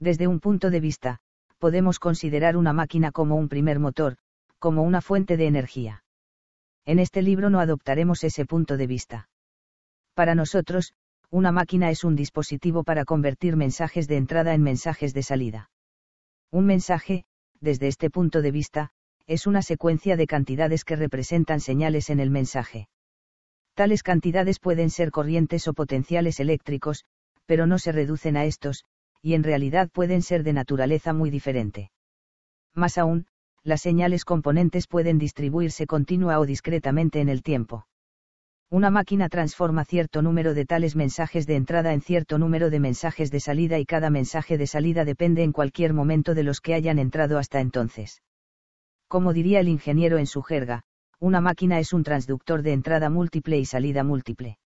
Desde un punto de vista, podemos considerar una máquina como un primer motor, como una fuente de energía. En este libro no adoptaremos ese punto de vista. Para nosotros, una máquina es un dispositivo para convertir mensajes de entrada en mensajes de salida. Un mensaje, desde este punto de vista, es una secuencia de cantidades que representan señales en el mensaje. Tales cantidades pueden ser corrientes o potenciales eléctricos, pero no se reducen a estos, y en realidad pueden ser de naturaleza muy diferente. Más aún, las señales componentes pueden distribuirse continua o discretamente en el tiempo. Una máquina transforma cierto número de tales mensajes de entrada en cierto número de mensajes de salida y cada mensaje de salida depende en cualquier momento de los que hayan entrado hasta entonces. Como diría el ingeniero en su jerga, una máquina es un transductor de entrada múltiple y salida múltiple.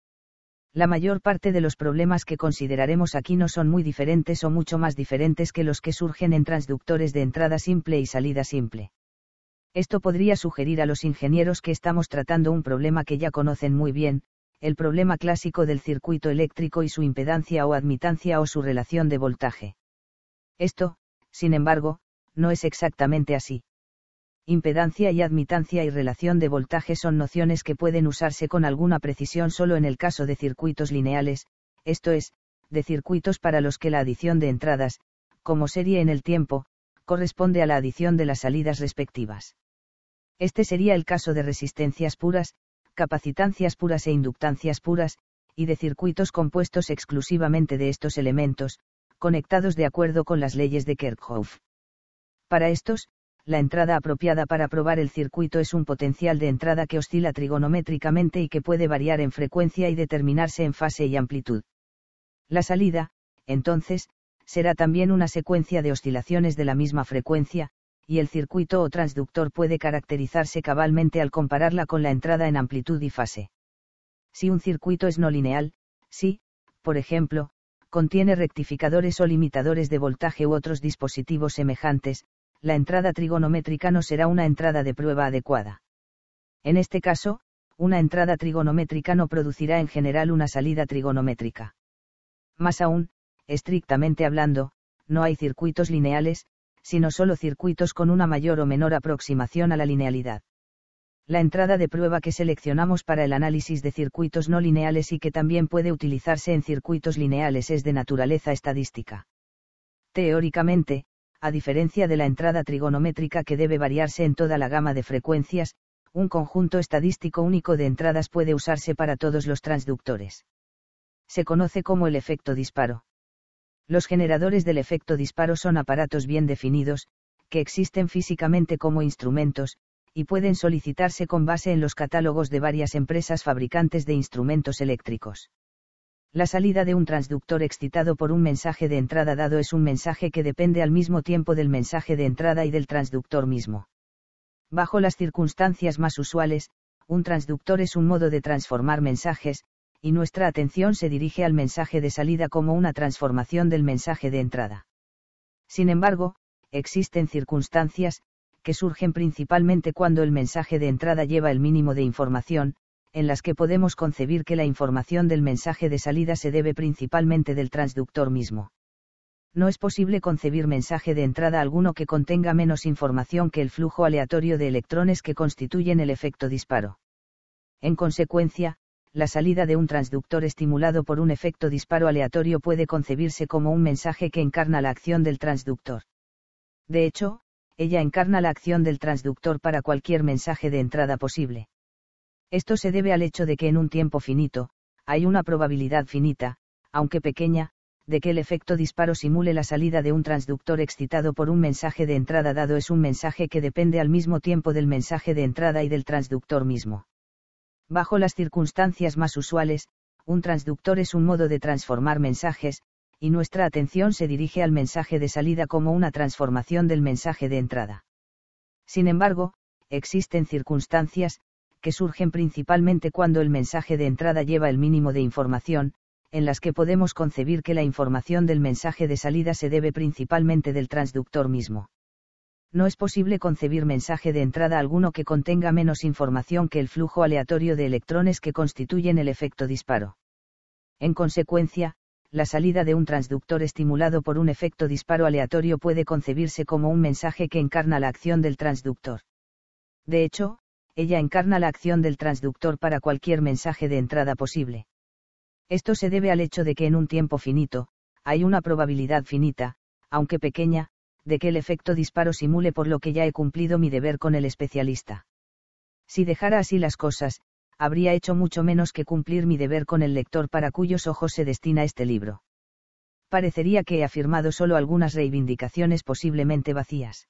La mayor parte de los problemas que consideraremos aquí no son muy diferentes o mucho más diferentes que los que surgen en transductores de entrada simple y salida simple. Esto podría sugerir a los ingenieros que estamos tratando un problema que ya conocen muy bien, el problema clásico del circuito eléctrico y su impedancia o admitancia o su relación de voltaje. Esto, sin embargo, no es exactamente así impedancia y admitancia y relación de voltaje son nociones que pueden usarse con alguna precisión solo en el caso de circuitos lineales, esto es, de circuitos para los que la adición de entradas, como serie en el tiempo, corresponde a la adición de las salidas respectivas. Este sería el caso de resistencias puras, capacitancias puras e inductancias puras, y de circuitos compuestos exclusivamente de estos elementos, conectados de acuerdo con las leyes de Kirchhoff. Para estos, la entrada apropiada para probar el circuito es un potencial de entrada que oscila trigonométricamente y que puede variar en frecuencia y determinarse en fase y amplitud. La salida, entonces, será también una secuencia de oscilaciones de la misma frecuencia, y el circuito o transductor puede caracterizarse cabalmente al compararla con la entrada en amplitud y fase. Si un circuito es no lineal, si, por ejemplo, contiene rectificadores o limitadores de voltaje u otros dispositivos semejantes, la entrada trigonométrica no será una entrada de prueba adecuada. En este caso, una entrada trigonométrica no producirá en general una salida trigonométrica. Más aún, estrictamente hablando, no hay circuitos lineales, sino solo circuitos con una mayor o menor aproximación a la linealidad. La entrada de prueba que seleccionamos para el análisis de circuitos no lineales y que también puede utilizarse en circuitos lineales es de naturaleza estadística. Teóricamente, a diferencia de la entrada trigonométrica que debe variarse en toda la gama de frecuencias, un conjunto estadístico único de entradas puede usarse para todos los transductores. Se conoce como el efecto disparo. Los generadores del efecto disparo son aparatos bien definidos, que existen físicamente como instrumentos, y pueden solicitarse con base en los catálogos de varias empresas fabricantes de instrumentos eléctricos. La salida de un transductor excitado por un mensaje de entrada dado es un mensaje que depende al mismo tiempo del mensaje de entrada y del transductor mismo. Bajo las circunstancias más usuales, un transductor es un modo de transformar mensajes, y nuestra atención se dirige al mensaje de salida como una transformación del mensaje de entrada. Sin embargo, existen circunstancias, que surgen principalmente cuando el mensaje de entrada lleva el mínimo de información, en las que podemos concebir que la información del mensaje de salida se debe principalmente del transductor mismo. No es posible concebir mensaje de entrada alguno que contenga menos información que el flujo aleatorio de electrones que constituyen el efecto disparo. En consecuencia, la salida de un transductor estimulado por un efecto disparo aleatorio puede concebirse como un mensaje que encarna la acción del transductor. De hecho, ella encarna la acción del transductor para cualquier mensaje de entrada posible. Esto se debe al hecho de que en un tiempo finito, hay una probabilidad finita, aunque pequeña, de que el efecto disparo simule la salida de un transductor excitado por un mensaje de entrada dado es un mensaje que depende al mismo tiempo del mensaje de entrada y del transductor mismo. Bajo las circunstancias más usuales, un transductor es un modo de transformar mensajes, y nuestra atención se dirige al mensaje de salida como una transformación del mensaje de entrada. Sin embargo, existen circunstancias, que surgen principalmente cuando el mensaje de entrada lleva el mínimo de información, en las que podemos concebir que la información del mensaje de salida se debe principalmente del transductor mismo. No es posible concebir mensaje de entrada alguno que contenga menos información que el flujo aleatorio de electrones que constituyen el efecto disparo. En consecuencia, la salida de un transductor estimulado por un efecto disparo aleatorio puede concebirse como un mensaje que encarna la acción del transductor. De hecho, ella encarna la acción del transductor para cualquier mensaje de entrada posible. Esto se debe al hecho de que en un tiempo finito, hay una probabilidad finita, aunque pequeña, de que el efecto disparo simule por lo que ya he cumplido mi deber con el especialista. Si dejara así las cosas, habría hecho mucho menos que cumplir mi deber con el lector para cuyos ojos se destina este libro. Parecería que he afirmado solo algunas reivindicaciones posiblemente vacías.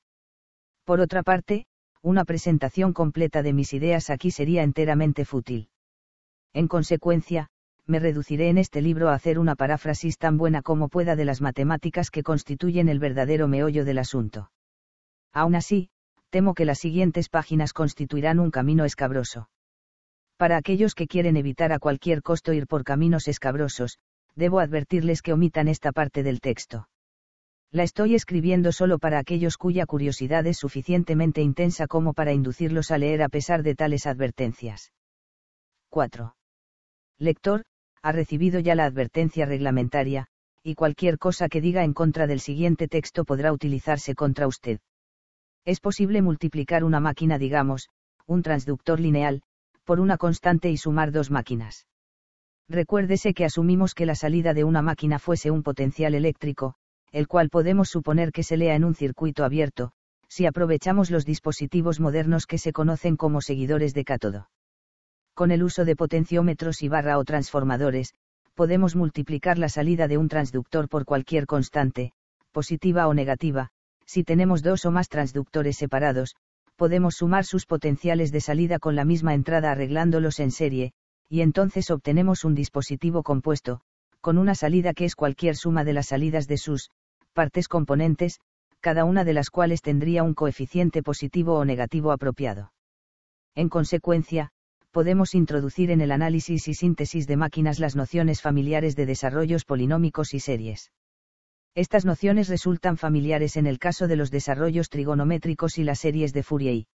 Por otra parte, una presentación completa de mis ideas aquí sería enteramente fútil. En consecuencia, me reduciré en este libro a hacer una paráfrasis tan buena como pueda de las matemáticas que constituyen el verdadero meollo del asunto. Aún así, temo que las siguientes páginas constituirán un camino escabroso. Para aquellos que quieren evitar a cualquier costo ir por caminos escabrosos, debo advertirles que omitan esta parte del texto. La estoy escribiendo solo para aquellos cuya curiosidad es suficientemente intensa como para inducirlos a leer a pesar de tales advertencias. 4. Lector, ha recibido ya la advertencia reglamentaria, y cualquier cosa que diga en contra del siguiente texto podrá utilizarse contra usted. Es posible multiplicar una máquina, digamos, un transductor lineal, por una constante y sumar dos máquinas. Recuérdese que asumimos que la salida de una máquina fuese un potencial eléctrico, el cual podemos suponer que se lea en un circuito abierto, si aprovechamos los dispositivos modernos que se conocen como seguidores de cátodo. Con el uso de potenciómetros y barra o transformadores, podemos multiplicar la salida de un transductor por cualquier constante, positiva o negativa, si tenemos dos o más transductores separados, podemos sumar sus potenciales de salida con la misma entrada arreglándolos en serie, y entonces obtenemos un dispositivo compuesto, con una salida que es cualquier suma de las salidas de sus partes componentes, cada una de las cuales tendría un coeficiente positivo o negativo apropiado. En consecuencia, podemos introducir en el análisis y síntesis de máquinas las nociones familiares de desarrollos polinómicos y series. Estas nociones resultan familiares en el caso de los desarrollos trigonométricos y las series de Fourier.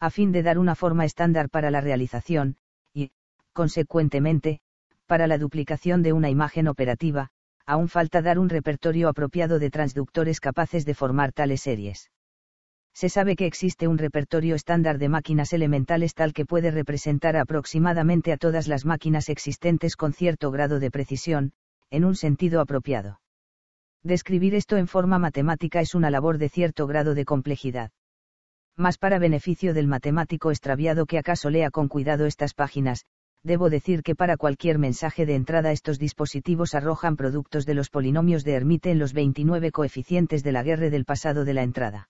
A fin de dar una forma estándar para la realización, y, consecuentemente, para la duplicación de una imagen operativa, aún falta dar un repertorio apropiado de transductores capaces de formar tales series. Se sabe que existe un repertorio estándar de máquinas elementales tal que puede representar aproximadamente a todas las máquinas existentes con cierto grado de precisión, en un sentido apropiado. Describir esto en forma matemática es una labor de cierto grado de complejidad. Más para beneficio del matemático extraviado que acaso lea con cuidado estas páginas, debo decir que para cualquier mensaje de entrada estos dispositivos arrojan productos de los polinomios de Hermite en los 29 coeficientes de la guerra del pasado de la entrada.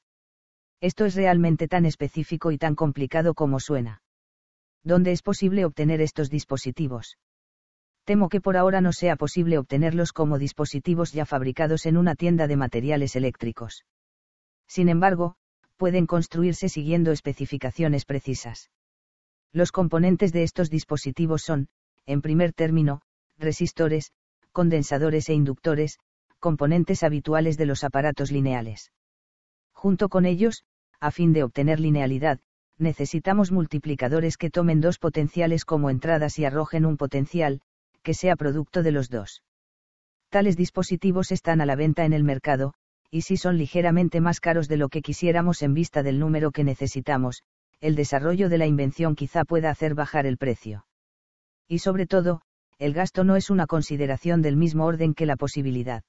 Esto es realmente tan específico y tan complicado como suena. ¿Dónde es posible obtener estos dispositivos? Temo que por ahora no sea posible obtenerlos como dispositivos ya fabricados en una tienda de materiales eléctricos. Sin embargo, pueden construirse siguiendo especificaciones precisas. Los componentes de estos dispositivos son, en primer término, resistores, condensadores e inductores, componentes habituales de los aparatos lineales. Junto con ellos, a fin de obtener linealidad, necesitamos multiplicadores que tomen dos potenciales como entradas y arrojen un potencial, que sea producto de los dos. Tales dispositivos están a la venta en el mercado, y si son ligeramente más caros de lo que quisiéramos en vista del número que necesitamos, el desarrollo de la invención quizá pueda hacer bajar el precio. Y sobre todo, el gasto no es una consideración del mismo orden que la posibilidad.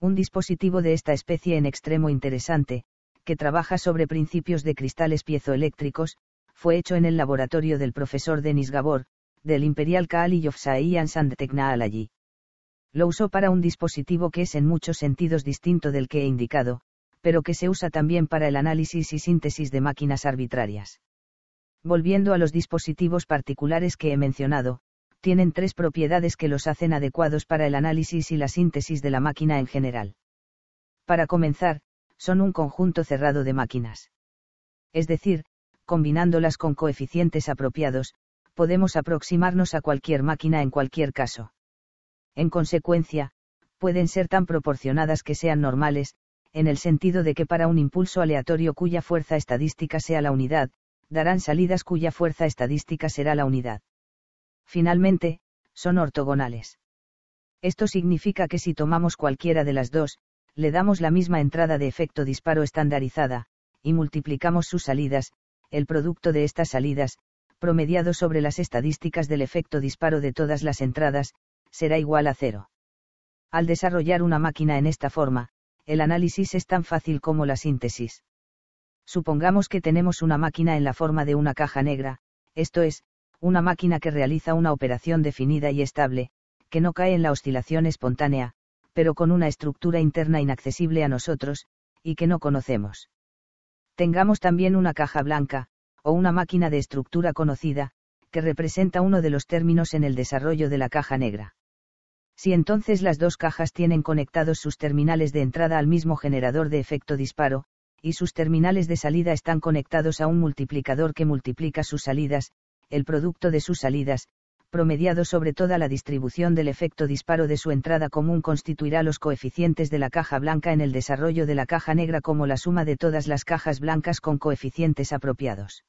Un dispositivo de esta especie en extremo interesante, que trabaja sobre principios de cristales piezoeléctricos, fue hecho en el laboratorio del profesor Denis Gabor, del Imperial College of Science and Lo usó para un dispositivo que es en muchos sentidos distinto del que he indicado, pero que se usa también para el análisis y síntesis de máquinas arbitrarias. Volviendo a los dispositivos particulares que he mencionado, tienen tres propiedades que los hacen adecuados para el análisis y la síntesis de la máquina en general. Para comenzar, son un conjunto cerrado de máquinas. Es decir, combinándolas con coeficientes apropiados, podemos aproximarnos a cualquier máquina en cualquier caso. En consecuencia, pueden ser tan proporcionadas que sean normales, en el sentido de que para un impulso aleatorio cuya fuerza estadística sea la unidad, darán salidas cuya fuerza estadística será la unidad. Finalmente, son ortogonales. Esto significa que si tomamos cualquiera de las dos, le damos la misma entrada de efecto disparo estandarizada, y multiplicamos sus salidas, el producto de estas salidas, promediado sobre las estadísticas del efecto disparo de todas las entradas, será igual a cero. Al desarrollar una máquina en esta forma, el análisis es tan fácil como la síntesis. Supongamos que tenemos una máquina en la forma de una caja negra, esto es, una máquina que realiza una operación definida y estable, que no cae en la oscilación espontánea, pero con una estructura interna inaccesible a nosotros, y que no conocemos. Tengamos también una caja blanca, o una máquina de estructura conocida, que representa uno de los términos en el desarrollo de la caja negra. Si entonces las dos cajas tienen conectados sus terminales de entrada al mismo generador de efecto disparo, y sus terminales de salida están conectados a un multiplicador que multiplica sus salidas, el producto de sus salidas, promediado sobre toda la distribución del efecto disparo de su entrada común constituirá los coeficientes de la caja blanca en el desarrollo de la caja negra como la suma de todas las cajas blancas con coeficientes apropiados.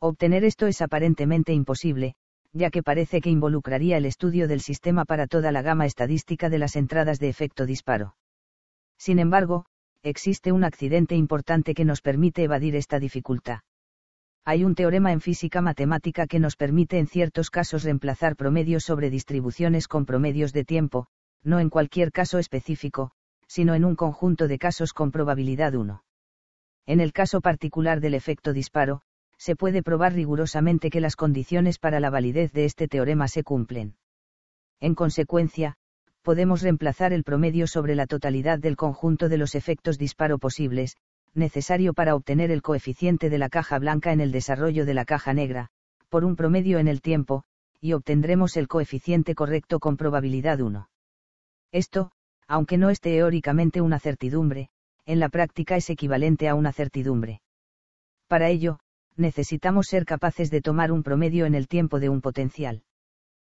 Obtener esto es aparentemente imposible, ya que parece que involucraría el estudio del sistema para toda la gama estadística de las entradas de efecto disparo. Sin embargo, existe un accidente importante que nos permite evadir esta dificultad. Hay un teorema en física matemática que nos permite en ciertos casos reemplazar promedios sobre distribuciones con promedios de tiempo, no en cualquier caso específico, sino en un conjunto de casos con probabilidad 1. En el caso particular del efecto disparo, se puede probar rigurosamente que las condiciones para la validez de este teorema se cumplen. En consecuencia, podemos reemplazar el promedio sobre la totalidad del conjunto de los efectos disparo posibles, necesario para obtener el coeficiente de la caja blanca en el desarrollo de la caja negra, por un promedio en el tiempo, y obtendremos el coeficiente correcto con probabilidad 1. Esto, aunque no es teóricamente una certidumbre, en la práctica es equivalente a una certidumbre. Para ello, necesitamos ser capaces de tomar un promedio en el tiempo de un potencial.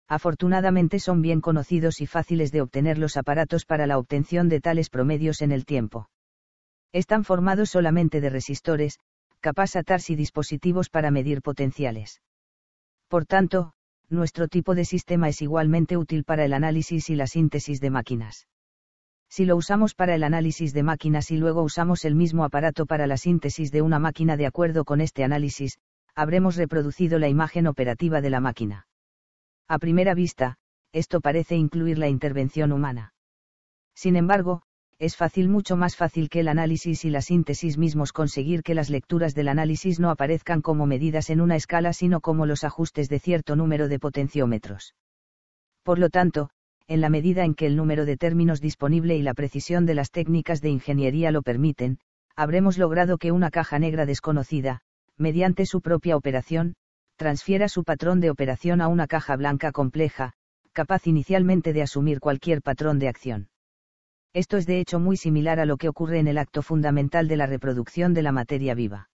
Afortunadamente son bien conocidos y fáciles de obtener los aparatos para la obtención de tales promedios en el tiempo. Están formados solamente de resistores, capacitars y dispositivos para medir potenciales. Por tanto, nuestro tipo de sistema es igualmente útil para el análisis y la síntesis de máquinas si lo usamos para el análisis de máquinas y luego usamos el mismo aparato para la síntesis de una máquina de acuerdo con este análisis, habremos reproducido la imagen operativa de la máquina. A primera vista, esto parece incluir la intervención humana. Sin embargo, es fácil mucho más fácil que el análisis y la síntesis mismos conseguir que las lecturas del análisis no aparezcan como medidas en una escala sino como los ajustes de cierto número de potenciómetros. Por lo tanto, en la medida en que el número de términos disponible y la precisión de las técnicas de ingeniería lo permiten, habremos logrado que una caja negra desconocida, mediante su propia operación, transfiera su patrón de operación a una caja blanca compleja, capaz inicialmente de asumir cualquier patrón de acción. Esto es de hecho muy similar a lo que ocurre en el acto fundamental de la reproducción de la materia viva.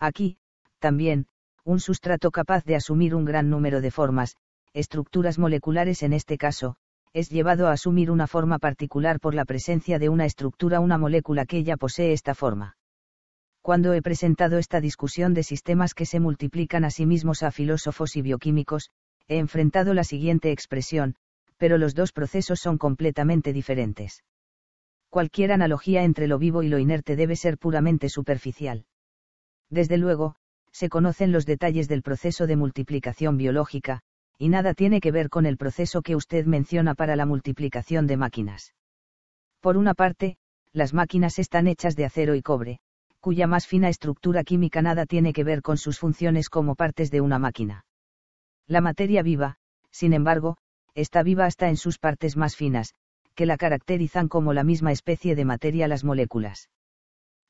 Aquí, también, un sustrato capaz de asumir un gran número de formas, estructuras moleculares en este caso, es llevado a asumir una forma particular por la presencia de una estructura, una molécula que ya posee esta forma. Cuando he presentado esta discusión de sistemas que se multiplican a sí mismos a filósofos y bioquímicos, he enfrentado la siguiente expresión, pero los dos procesos son completamente diferentes. Cualquier analogía entre lo vivo y lo inerte debe ser puramente superficial. Desde luego, se conocen los detalles del proceso de multiplicación biológica, y nada tiene que ver con el proceso que usted menciona para la multiplicación de máquinas. Por una parte, las máquinas están hechas de acero y cobre, cuya más fina estructura química nada tiene que ver con sus funciones como partes de una máquina. La materia viva, sin embargo, está viva hasta en sus partes más finas, que la caracterizan como la misma especie de materia las moléculas.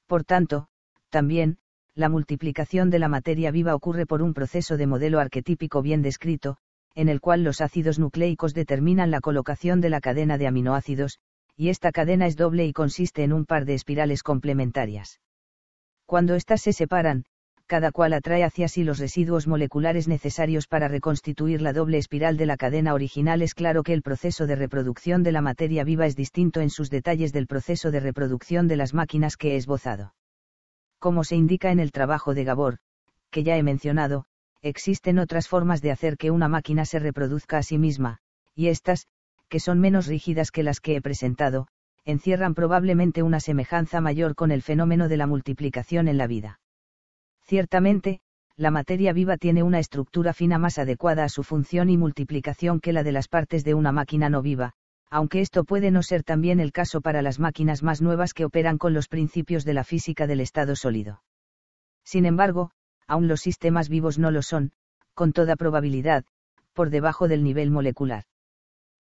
Por tanto, también, la multiplicación de la materia viva ocurre por un proceso de modelo arquetípico bien descrito, en el cual los ácidos nucleicos determinan la colocación de la cadena de aminoácidos, y esta cadena es doble y consiste en un par de espirales complementarias. Cuando éstas se separan, cada cual atrae hacia sí los residuos moleculares necesarios para reconstituir la doble espiral de la cadena original. Es claro que el proceso de reproducción de la materia viva es distinto en sus detalles del proceso de reproducción de las máquinas que he esbozado. Como se indica en el trabajo de Gabor, que ya he mencionado, existen otras formas de hacer que una máquina se reproduzca a sí misma, y estas, que son menos rígidas que las que he presentado, encierran probablemente una semejanza mayor con el fenómeno de la multiplicación en la vida. Ciertamente, la materia viva tiene una estructura fina más adecuada a su función y multiplicación que la de las partes de una máquina no viva, aunque esto puede no ser también el caso para las máquinas más nuevas que operan con los principios de la física del estado sólido. Sin embargo, aún los sistemas vivos no lo son, con toda probabilidad, por debajo del nivel molecular.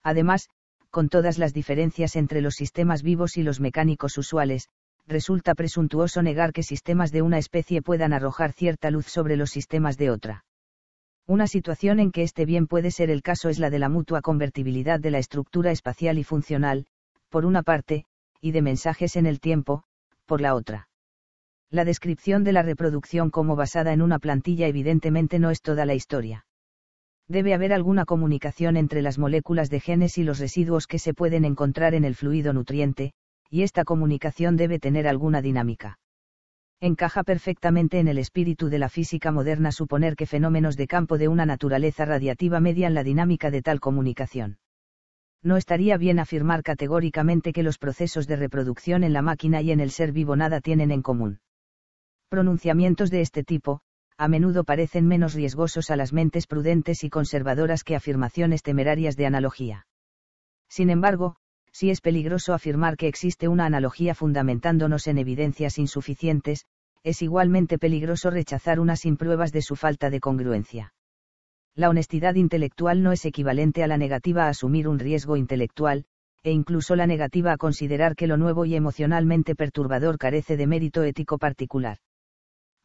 Además, con todas las diferencias entre los sistemas vivos y los mecánicos usuales, resulta presuntuoso negar que sistemas de una especie puedan arrojar cierta luz sobre los sistemas de otra. Una situación en que este bien puede ser el caso es la de la mutua convertibilidad de la estructura espacial y funcional, por una parte, y de mensajes en el tiempo, por la otra la descripción de la reproducción como basada en una plantilla evidentemente no es toda la historia. Debe haber alguna comunicación entre las moléculas de genes y los residuos que se pueden encontrar en el fluido nutriente, y esta comunicación debe tener alguna dinámica. Encaja perfectamente en el espíritu de la física moderna suponer que fenómenos de campo de una naturaleza radiativa median la dinámica de tal comunicación no estaría bien afirmar categóricamente que los procesos de reproducción en la máquina y en el ser vivo nada tienen en común. Pronunciamientos de este tipo, a menudo parecen menos riesgosos a las mentes prudentes y conservadoras que afirmaciones temerarias de analogía. Sin embargo, si es peligroso afirmar que existe una analogía fundamentándonos en evidencias insuficientes, es igualmente peligroso rechazar una sin pruebas de su falta de congruencia. La honestidad intelectual no es equivalente a la negativa a asumir un riesgo intelectual, e incluso la negativa a considerar que lo nuevo y emocionalmente perturbador carece de mérito ético particular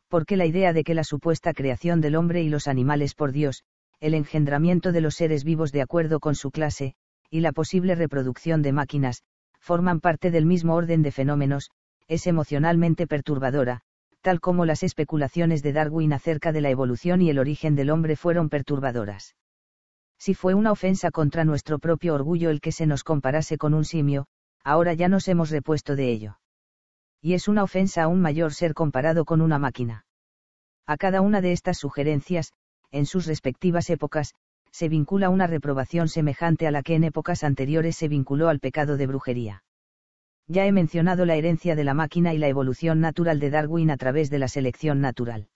porque la idea de que la supuesta creación del hombre y los animales por Dios, el engendramiento de los seres vivos de acuerdo con su clase, y la posible reproducción de máquinas, forman parte del mismo orden de fenómenos, es emocionalmente perturbadora, tal como las especulaciones de Darwin acerca de la evolución y el origen del hombre fueron perturbadoras. Si fue una ofensa contra nuestro propio orgullo el que se nos comparase con un simio, ahora ya nos hemos repuesto de ello y es una ofensa aún mayor ser comparado con una máquina. A cada una de estas sugerencias, en sus respectivas épocas, se vincula una reprobación semejante a la que en épocas anteriores se vinculó al pecado de brujería. Ya he mencionado la herencia de la máquina y la evolución natural de Darwin a través de la selección natural.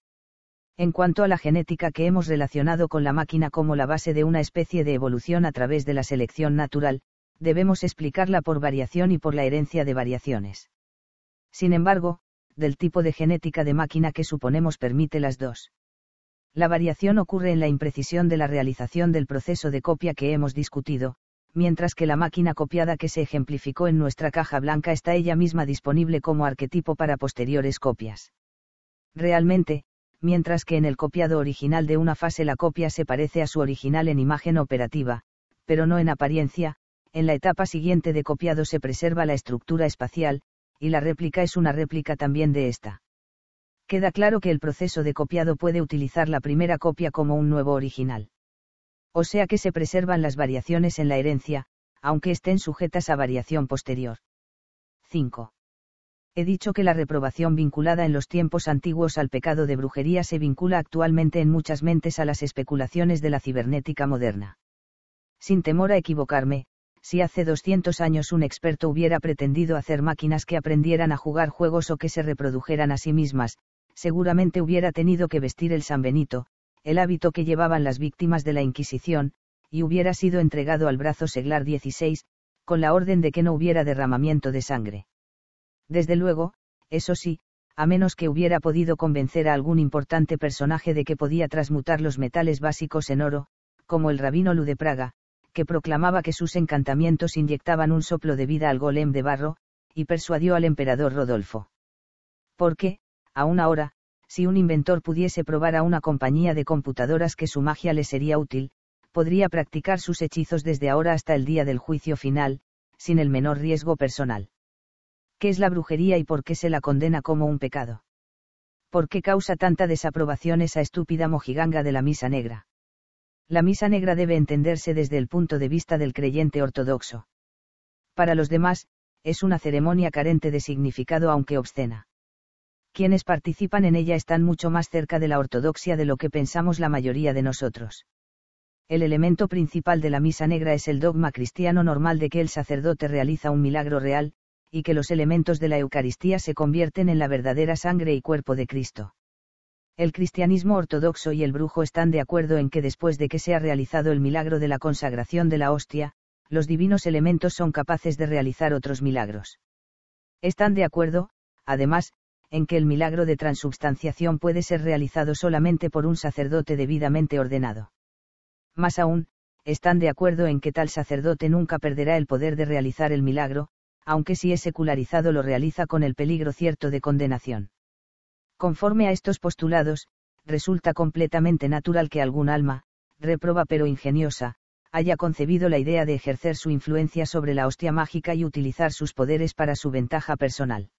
En cuanto a la genética que hemos relacionado con la máquina como la base de una especie de evolución a través de la selección natural, debemos explicarla por variación y por la herencia de variaciones sin embargo, del tipo de genética de máquina que suponemos permite las dos. La variación ocurre en la imprecisión de la realización del proceso de copia que hemos discutido, mientras que la máquina copiada que se ejemplificó en nuestra caja blanca está ella misma disponible como arquetipo para posteriores copias. Realmente, mientras que en el copiado original de una fase la copia se parece a su original en imagen operativa, pero no en apariencia, en la etapa siguiente de copiado se preserva la estructura espacial, y la réplica es una réplica también de esta. Queda claro que el proceso de copiado puede utilizar la primera copia como un nuevo original. O sea que se preservan las variaciones en la herencia, aunque estén sujetas a variación posterior. 5. He dicho que la reprobación vinculada en los tiempos antiguos al pecado de brujería se vincula actualmente en muchas mentes a las especulaciones de la cibernética moderna. Sin temor a equivocarme, si hace 200 años un experto hubiera pretendido hacer máquinas que aprendieran a jugar juegos o que se reprodujeran a sí mismas, seguramente hubiera tenido que vestir el San Benito, el hábito que llevaban las víctimas de la Inquisición, y hubiera sido entregado al brazo seglar XVI, con la orden de que no hubiera derramamiento de sangre. Desde luego, eso sí, a menos que hubiera podido convencer a algún importante personaje de que podía transmutar los metales básicos en oro, como el rabino Lu de Praga, que proclamaba que sus encantamientos inyectaban un soplo de vida al golem de barro, y persuadió al emperador Rodolfo. Porque, aún ahora, si un inventor pudiese probar a una compañía de computadoras que su magia le sería útil, podría practicar sus hechizos desde ahora hasta el día del juicio final, sin el menor riesgo personal. ¿Qué es la brujería y por qué se la condena como un pecado? ¿Por qué causa tanta desaprobación esa estúpida mojiganga de la misa negra? la misa negra debe entenderse desde el punto de vista del creyente ortodoxo. Para los demás, es una ceremonia carente de significado aunque obscena. Quienes participan en ella están mucho más cerca de la ortodoxia de lo que pensamos la mayoría de nosotros. El elemento principal de la misa negra es el dogma cristiano normal de que el sacerdote realiza un milagro real, y que los elementos de la Eucaristía se convierten en la verdadera sangre y cuerpo de Cristo. El cristianismo ortodoxo y el brujo están de acuerdo en que después de que se ha realizado el milagro de la consagración de la hostia, los divinos elementos son capaces de realizar otros milagros. Están de acuerdo, además, en que el milagro de transubstanciación puede ser realizado solamente por un sacerdote debidamente ordenado. Más aún, están de acuerdo en que tal sacerdote nunca perderá el poder de realizar el milagro, aunque si es secularizado lo realiza con el peligro cierto de condenación. Conforme a estos postulados, resulta completamente natural que algún alma, reproba pero ingeniosa, haya concebido la idea de ejercer su influencia sobre la hostia mágica y utilizar sus poderes para su ventaja personal.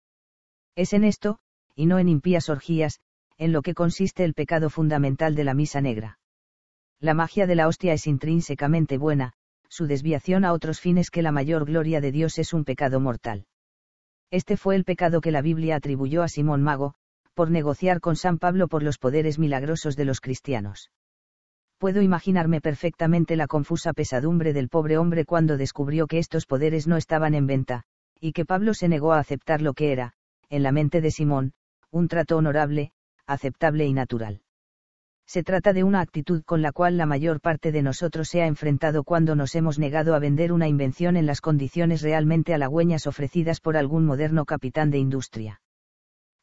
Es en esto, y no en impías orgías, en lo que consiste el pecado fundamental de la misa negra. La magia de la hostia es intrínsecamente buena, su desviación a otros fines que la mayor gloria de Dios es un pecado mortal. Este fue el pecado que la Biblia atribuyó a Simón Mago, por negociar con San Pablo por los poderes milagrosos de los cristianos. Puedo imaginarme perfectamente la confusa pesadumbre del pobre hombre cuando descubrió que estos poderes no estaban en venta, y que Pablo se negó a aceptar lo que era, en la mente de Simón, un trato honorable, aceptable y natural. Se trata de una actitud con la cual la mayor parte de nosotros se ha enfrentado cuando nos hemos negado a vender una invención en las condiciones realmente halagüeñas ofrecidas por algún moderno capitán de industria.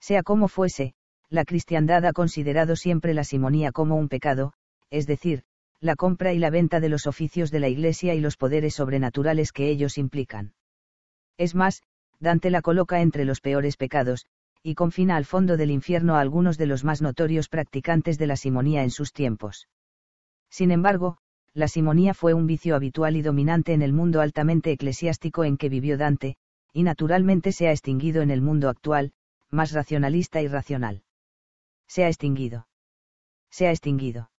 Sea como fuese, la cristiandad ha considerado siempre la simonía como un pecado, es decir, la compra y la venta de los oficios de la Iglesia y los poderes sobrenaturales que ellos implican. Es más, Dante la coloca entre los peores pecados, y confina al fondo del infierno a algunos de los más notorios practicantes de la simonía en sus tiempos. Sin embargo, la simonía fue un vicio habitual y dominante en el mundo altamente eclesiástico en que vivió Dante, y naturalmente se ha extinguido en el mundo actual, más racionalista y racional. Se ha extinguido. Se ha extinguido.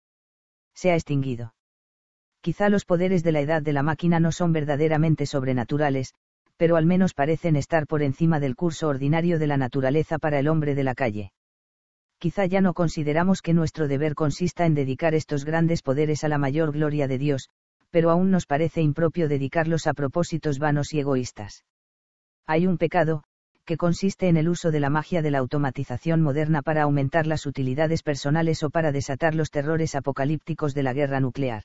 Se ha extinguido. Quizá los poderes de la edad de la máquina no son verdaderamente sobrenaturales, pero al menos parecen estar por encima del curso ordinario de la naturaleza para el hombre de la calle. Quizá ya no consideramos que nuestro deber consista en dedicar estos grandes poderes a la mayor gloria de Dios, pero aún nos parece impropio dedicarlos a propósitos vanos y egoístas. Hay un pecado, que consiste en el uso de la magia de la automatización moderna para aumentar las utilidades personales o para desatar los terrores apocalípticos de la guerra nuclear.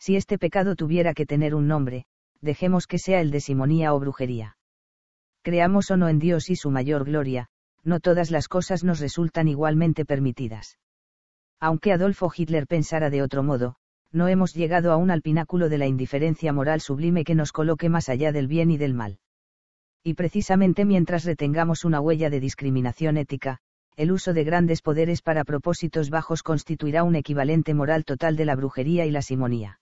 Si este pecado tuviera que tener un nombre, dejemos que sea el de simonía o brujería. Creamos o no en Dios y su mayor gloria, no todas las cosas nos resultan igualmente permitidas. Aunque Adolfo Hitler pensara de otro modo, no hemos llegado aún al pináculo de la indiferencia moral sublime que nos coloque más allá del bien y del mal. Y precisamente mientras retengamos una huella de discriminación ética, el uso de grandes poderes para propósitos bajos constituirá un equivalente moral total de la brujería y la simonía.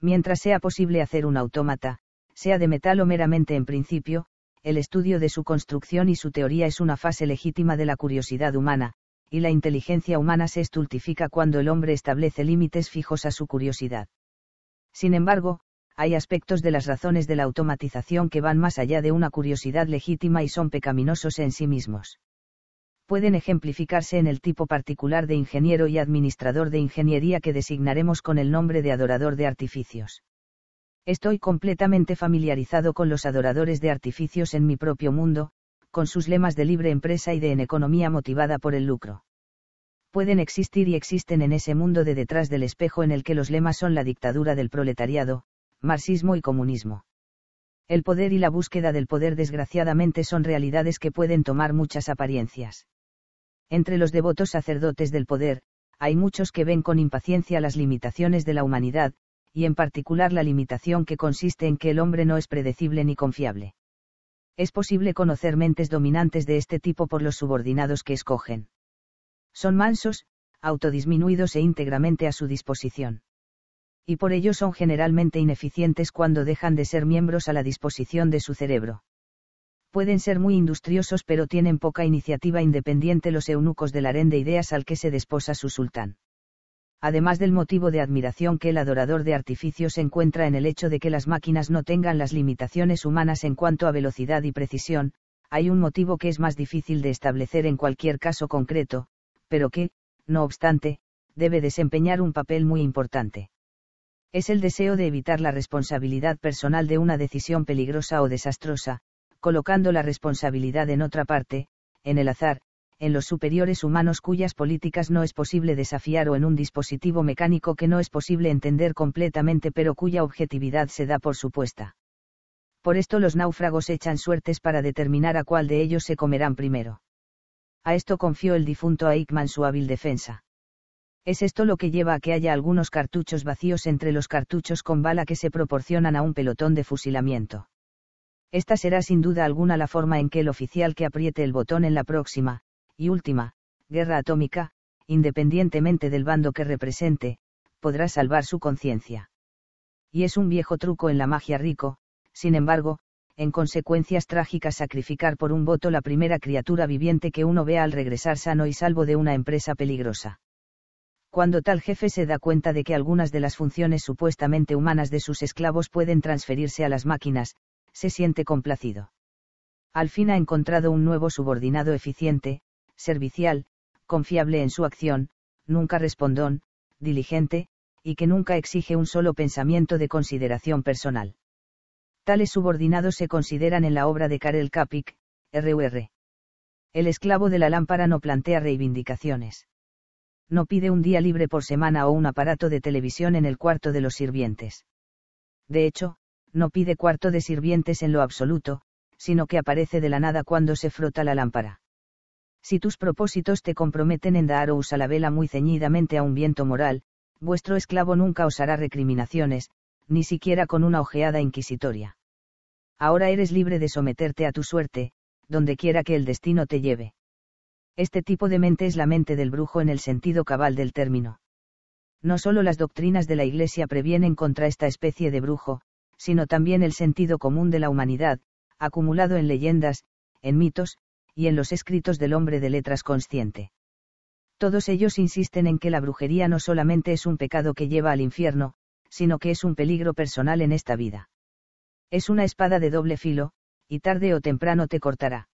Mientras sea posible hacer un autómata, sea de metal o meramente en principio, el estudio de su construcción y su teoría es una fase legítima de la curiosidad humana, y la inteligencia humana se estultifica cuando el hombre establece límites fijos a su curiosidad. Sin embargo, hay aspectos de las razones de la automatización que van más allá de una curiosidad legítima y son pecaminosos en sí mismos. Pueden ejemplificarse en el tipo particular de ingeniero y administrador de ingeniería que designaremos con el nombre de adorador de artificios. Estoy completamente familiarizado con los adoradores de artificios en mi propio mundo, con sus lemas de libre empresa y de en economía motivada por el lucro pueden existir y existen en ese mundo de detrás del espejo en el que los lemas son la dictadura del proletariado, marxismo y comunismo. El poder y la búsqueda del poder desgraciadamente son realidades que pueden tomar muchas apariencias. Entre los devotos sacerdotes del poder, hay muchos que ven con impaciencia las limitaciones de la humanidad, y en particular la limitación que consiste en que el hombre no es predecible ni confiable. Es posible conocer mentes dominantes de este tipo por los subordinados que escogen. Son mansos, autodisminuidos e íntegramente a su disposición y por ello son generalmente ineficientes cuando dejan de ser miembros a la disposición de su cerebro. Pueden ser muy industriosos pero tienen poca iniciativa independiente los eunucos del harén de ideas al que se desposa su sultán. Además del motivo de admiración que el adorador de artificios encuentra en el hecho de que las máquinas no tengan las limitaciones humanas en cuanto a velocidad y precisión, hay un motivo que es más difícil de establecer en cualquier caso concreto, pero que, no obstante, debe desempeñar un papel muy importante es el deseo de evitar la responsabilidad personal de una decisión peligrosa o desastrosa, colocando la responsabilidad en otra parte, en el azar, en los superiores humanos cuyas políticas no es posible desafiar o en un dispositivo mecánico que no es posible entender completamente pero cuya objetividad se da por supuesta. Por esto los náufragos echan suertes para determinar a cuál de ellos se comerán primero. A esto confió el difunto Aikman su hábil defensa. Es esto lo que lleva a que haya algunos cartuchos vacíos entre los cartuchos con bala que se proporcionan a un pelotón de fusilamiento. Esta será sin duda alguna la forma en que el oficial que apriete el botón en la próxima, y última, guerra atómica, independientemente del bando que represente, podrá salvar su conciencia. Y es un viejo truco en la magia rico, sin embargo, en consecuencias trágicas sacrificar por un voto la primera criatura viviente que uno vea al regresar sano y salvo de una empresa peligrosa cuando tal jefe se da cuenta de que algunas de las funciones supuestamente humanas de sus esclavos pueden transferirse a las máquinas, se siente complacido. Al fin ha encontrado un nuevo subordinado eficiente, servicial, confiable en su acción, nunca respondón, diligente, y que nunca exige un solo pensamiento de consideración personal. Tales subordinados se consideran en la obra de Karel Kapik, RUR. El esclavo de la lámpara no plantea reivindicaciones no pide un día libre por semana o un aparato de televisión en el cuarto de los sirvientes. De hecho, no pide cuarto de sirvientes en lo absoluto, sino que aparece de la nada cuando se frota la lámpara. Si tus propósitos te comprometen en o usar la vela muy ceñidamente a un viento moral, vuestro esclavo nunca os hará recriminaciones, ni siquiera con una ojeada inquisitoria. Ahora eres libre de someterte a tu suerte, donde quiera que el destino te lleve. Este tipo de mente es la mente del brujo en el sentido cabal del término. No solo las doctrinas de la Iglesia previenen contra esta especie de brujo, sino también el sentido común de la humanidad, acumulado en leyendas, en mitos, y en los escritos del hombre de letras consciente. Todos ellos insisten en que la brujería no solamente es un pecado que lleva al infierno, sino que es un peligro personal en esta vida. Es una espada de doble filo, y tarde o temprano te cortará.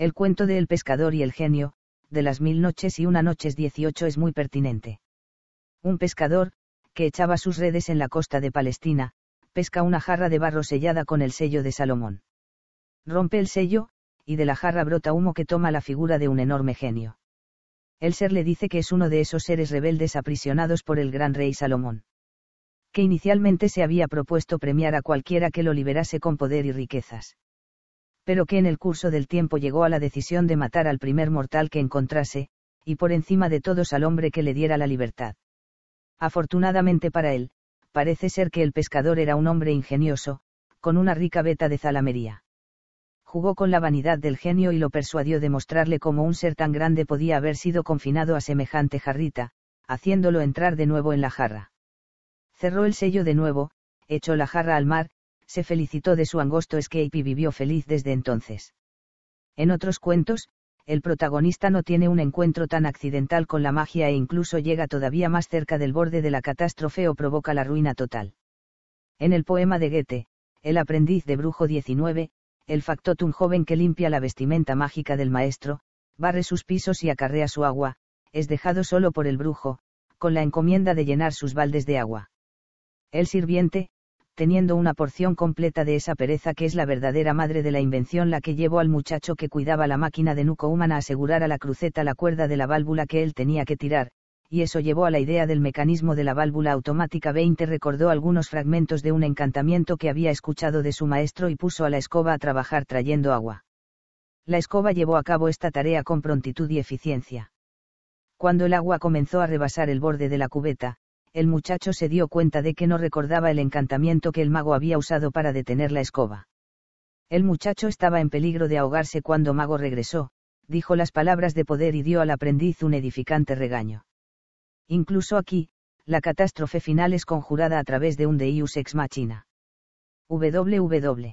El cuento del pescador y el genio, de las mil noches y una noches 18 es muy pertinente. Un pescador, que echaba sus redes en la costa de Palestina, pesca una jarra de barro sellada con el sello de Salomón. Rompe el sello, y de la jarra brota humo que toma la figura de un enorme genio. El ser le dice que es uno de esos seres rebeldes aprisionados por el gran rey Salomón. Que inicialmente se había propuesto premiar a cualquiera que lo liberase con poder y riquezas pero que en el curso del tiempo llegó a la decisión de matar al primer mortal que encontrase, y por encima de todos al hombre que le diera la libertad. Afortunadamente para él, parece ser que el pescador era un hombre ingenioso, con una rica veta de zalamería. Jugó con la vanidad del genio y lo persuadió de mostrarle cómo un ser tan grande podía haber sido confinado a semejante jarrita, haciéndolo entrar de nuevo en la jarra. Cerró el sello de nuevo, echó la jarra al mar, se felicitó de su angosto escape y vivió feliz desde entonces. En otros cuentos, el protagonista no tiene un encuentro tan accidental con la magia e incluso llega todavía más cerca del borde de la catástrofe o provoca la ruina total. En el poema de Goethe, El aprendiz de brujo 19, el factotum joven que limpia la vestimenta mágica del maestro, barre sus pisos y acarrea su agua, es dejado solo por el brujo, con la encomienda de llenar sus baldes de agua. El sirviente, teniendo una porción completa de esa pereza que es la verdadera madre de la invención la que llevó al muchacho que cuidaba la máquina de nuco humana a asegurar a la cruceta la cuerda de la válvula que él tenía que tirar, y eso llevó a la idea del mecanismo de la válvula automática 20 recordó algunos fragmentos de un encantamiento que había escuchado de su maestro y puso a la escoba a trabajar trayendo agua. La escoba llevó a cabo esta tarea con prontitud y eficiencia. Cuando el agua comenzó a rebasar el borde de la cubeta, el muchacho se dio cuenta de que no recordaba el encantamiento que el mago había usado para detener la escoba. El muchacho estaba en peligro de ahogarse cuando Mago regresó, dijo las palabras de poder y dio al aprendiz un edificante regaño. Incluso aquí, la catástrofe final es conjurada a través de un Deus ex machina. WW.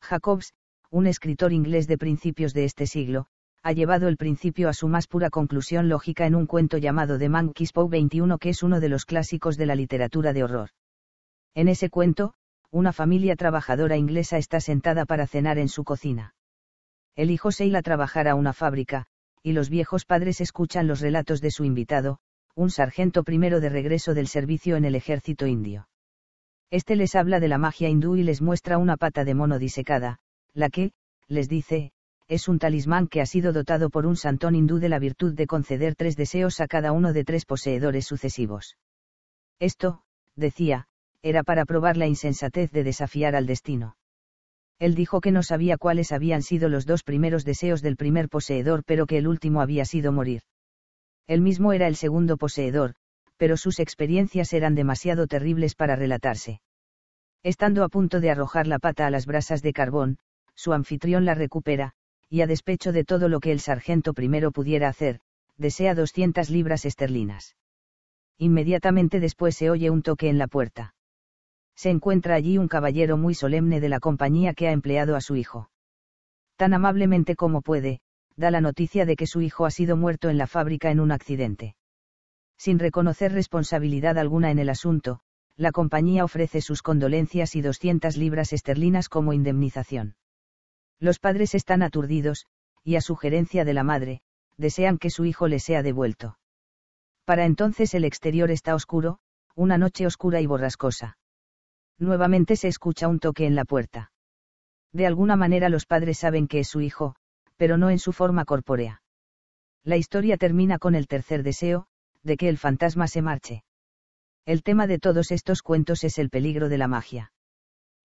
Jacobs, un escritor inglés de principios de este siglo, ha llevado el principio a su más pura conclusión lógica en un cuento llamado The Monkey's Paw 21 que es uno de los clásicos de la literatura de horror. En ese cuento, una familia trabajadora inglesa está sentada para cenar en su cocina. El hijo se a trabajar a una fábrica, y los viejos padres escuchan los relatos de su invitado, un sargento primero de regreso del servicio en el ejército indio. Este les habla de la magia hindú y les muestra una pata de mono disecada, la que, les dice, es un talismán que ha sido dotado por un santón hindú de la virtud de conceder tres deseos a cada uno de tres poseedores sucesivos. Esto, decía, era para probar la insensatez de desafiar al destino. Él dijo que no sabía cuáles habían sido los dos primeros deseos del primer poseedor, pero que el último había sido morir. Él mismo era el segundo poseedor, pero sus experiencias eran demasiado terribles para relatarse. Estando a punto de arrojar la pata a las brasas de carbón, su anfitrión la recupera, y a despecho de todo lo que el sargento primero pudiera hacer, desea 200 libras esterlinas. Inmediatamente después se oye un toque en la puerta. Se encuentra allí un caballero muy solemne de la compañía que ha empleado a su hijo. Tan amablemente como puede, da la noticia de que su hijo ha sido muerto en la fábrica en un accidente. Sin reconocer responsabilidad alguna en el asunto, la compañía ofrece sus condolencias y 200 libras esterlinas como indemnización. Los padres están aturdidos, y a sugerencia de la madre, desean que su hijo le sea devuelto. Para entonces el exterior está oscuro, una noche oscura y borrascosa. Nuevamente se escucha un toque en la puerta. De alguna manera los padres saben que es su hijo, pero no en su forma corpórea. La historia termina con el tercer deseo, de que el fantasma se marche. El tema de todos estos cuentos es el peligro de la magia.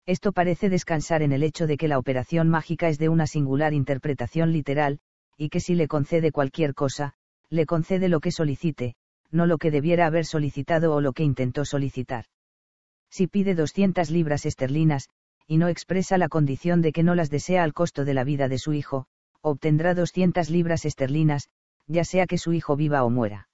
Esto parece descansar en el hecho de que la operación mágica es de una singular interpretación literal, y que si le concede cualquier cosa, le concede lo que solicite, no lo que debiera haber solicitado o lo que intentó solicitar. Si pide 200 libras esterlinas, y no expresa la condición de que no las desea al costo de la vida de su hijo, obtendrá 200 libras esterlinas, ya sea que su hijo viva o muera.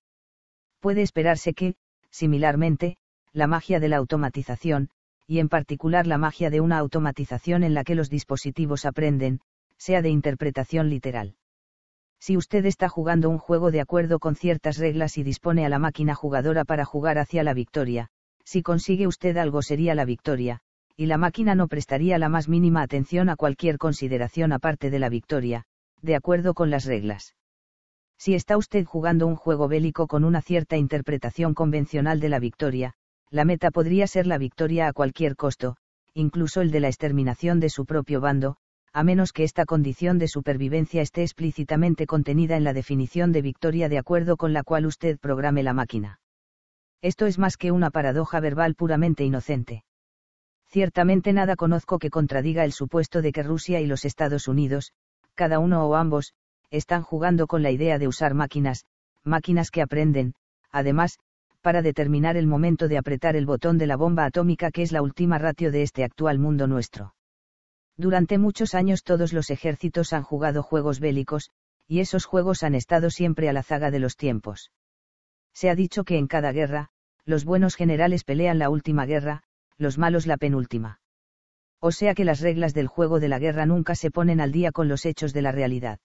Puede esperarse que, similarmente, la magia de la automatización, y en particular la magia de una automatización en la que los dispositivos aprenden, sea de interpretación literal. Si usted está jugando un juego de acuerdo con ciertas reglas y dispone a la máquina jugadora para jugar hacia la victoria, si consigue usted algo sería la victoria, y la máquina no prestaría la más mínima atención a cualquier consideración aparte de la victoria, de acuerdo con las reglas. Si está usted jugando un juego bélico con una cierta interpretación convencional de la victoria, la meta podría ser la victoria a cualquier costo, incluso el de la exterminación de su propio bando, a menos que esta condición de supervivencia esté explícitamente contenida en la definición de victoria de acuerdo con la cual usted programe la máquina. Esto es más que una paradoja verbal puramente inocente. Ciertamente nada conozco que contradiga el supuesto de que Rusia y los Estados Unidos, cada uno o ambos, están jugando con la idea de usar máquinas, máquinas que aprenden, además, para determinar el momento de apretar el botón de la bomba atómica que es la última ratio de este actual mundo nuestro. Durante muchos años todos los ejércitos han jugado juegos bélicos, y esos juegos han estado siempre a la zaga de los tiempos. Se ha dicho que en cada guerra, los buenos generales pelean la última guerra, los malos la penúltima. O sea que las reglas del juego de la guerra nunca se ponen al día con los hechos de la realidad.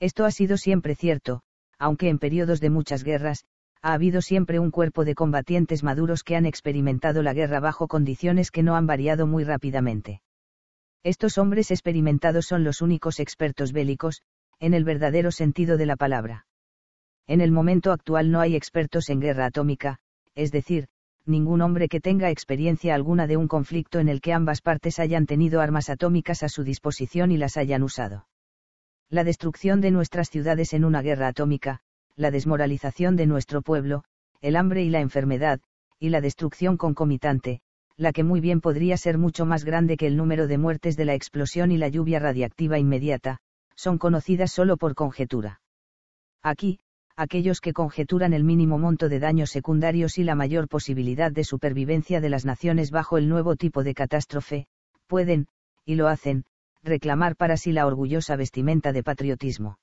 Esto ha sido siempre cierto, aunque en periodos de muchas guerras, ha habido siempre un cuerpo de combatientes maduros que han experimentado la guerra bajo condiciones que no han variado muy rápidamente. Estos hombres experimentados son los únicos expertos bélicos, en el verdadero sentido de la palabra. En el momento actual no hay expertos en guerra atómica, es decir, ningún hombre que tenga experiencia alguna de un conflicto en el que ambas partes hayan tenido armas atómicas a su disposición y las hayan usado. La destrucción de nuestras ciudades en una guerra atómica, la desmoralización de nuestro pueblo, el hambre y la enfermedad, y la destrucción concomitante, la que muy bien podría ser mucho más grande que el número de muertes de la explosión y la lluvia radiactiva inmediata, son conocidas solo por conjetura. Aquí, aquellos que conjeturan el mínimo monto de daños secundarios y la mayor posibilidad de supervivencia de las naciones bajo el nuevo tipo de catástrofe, pueden, y lo hacen, reclamar para sí la orgullosa vestimenta de patriotismo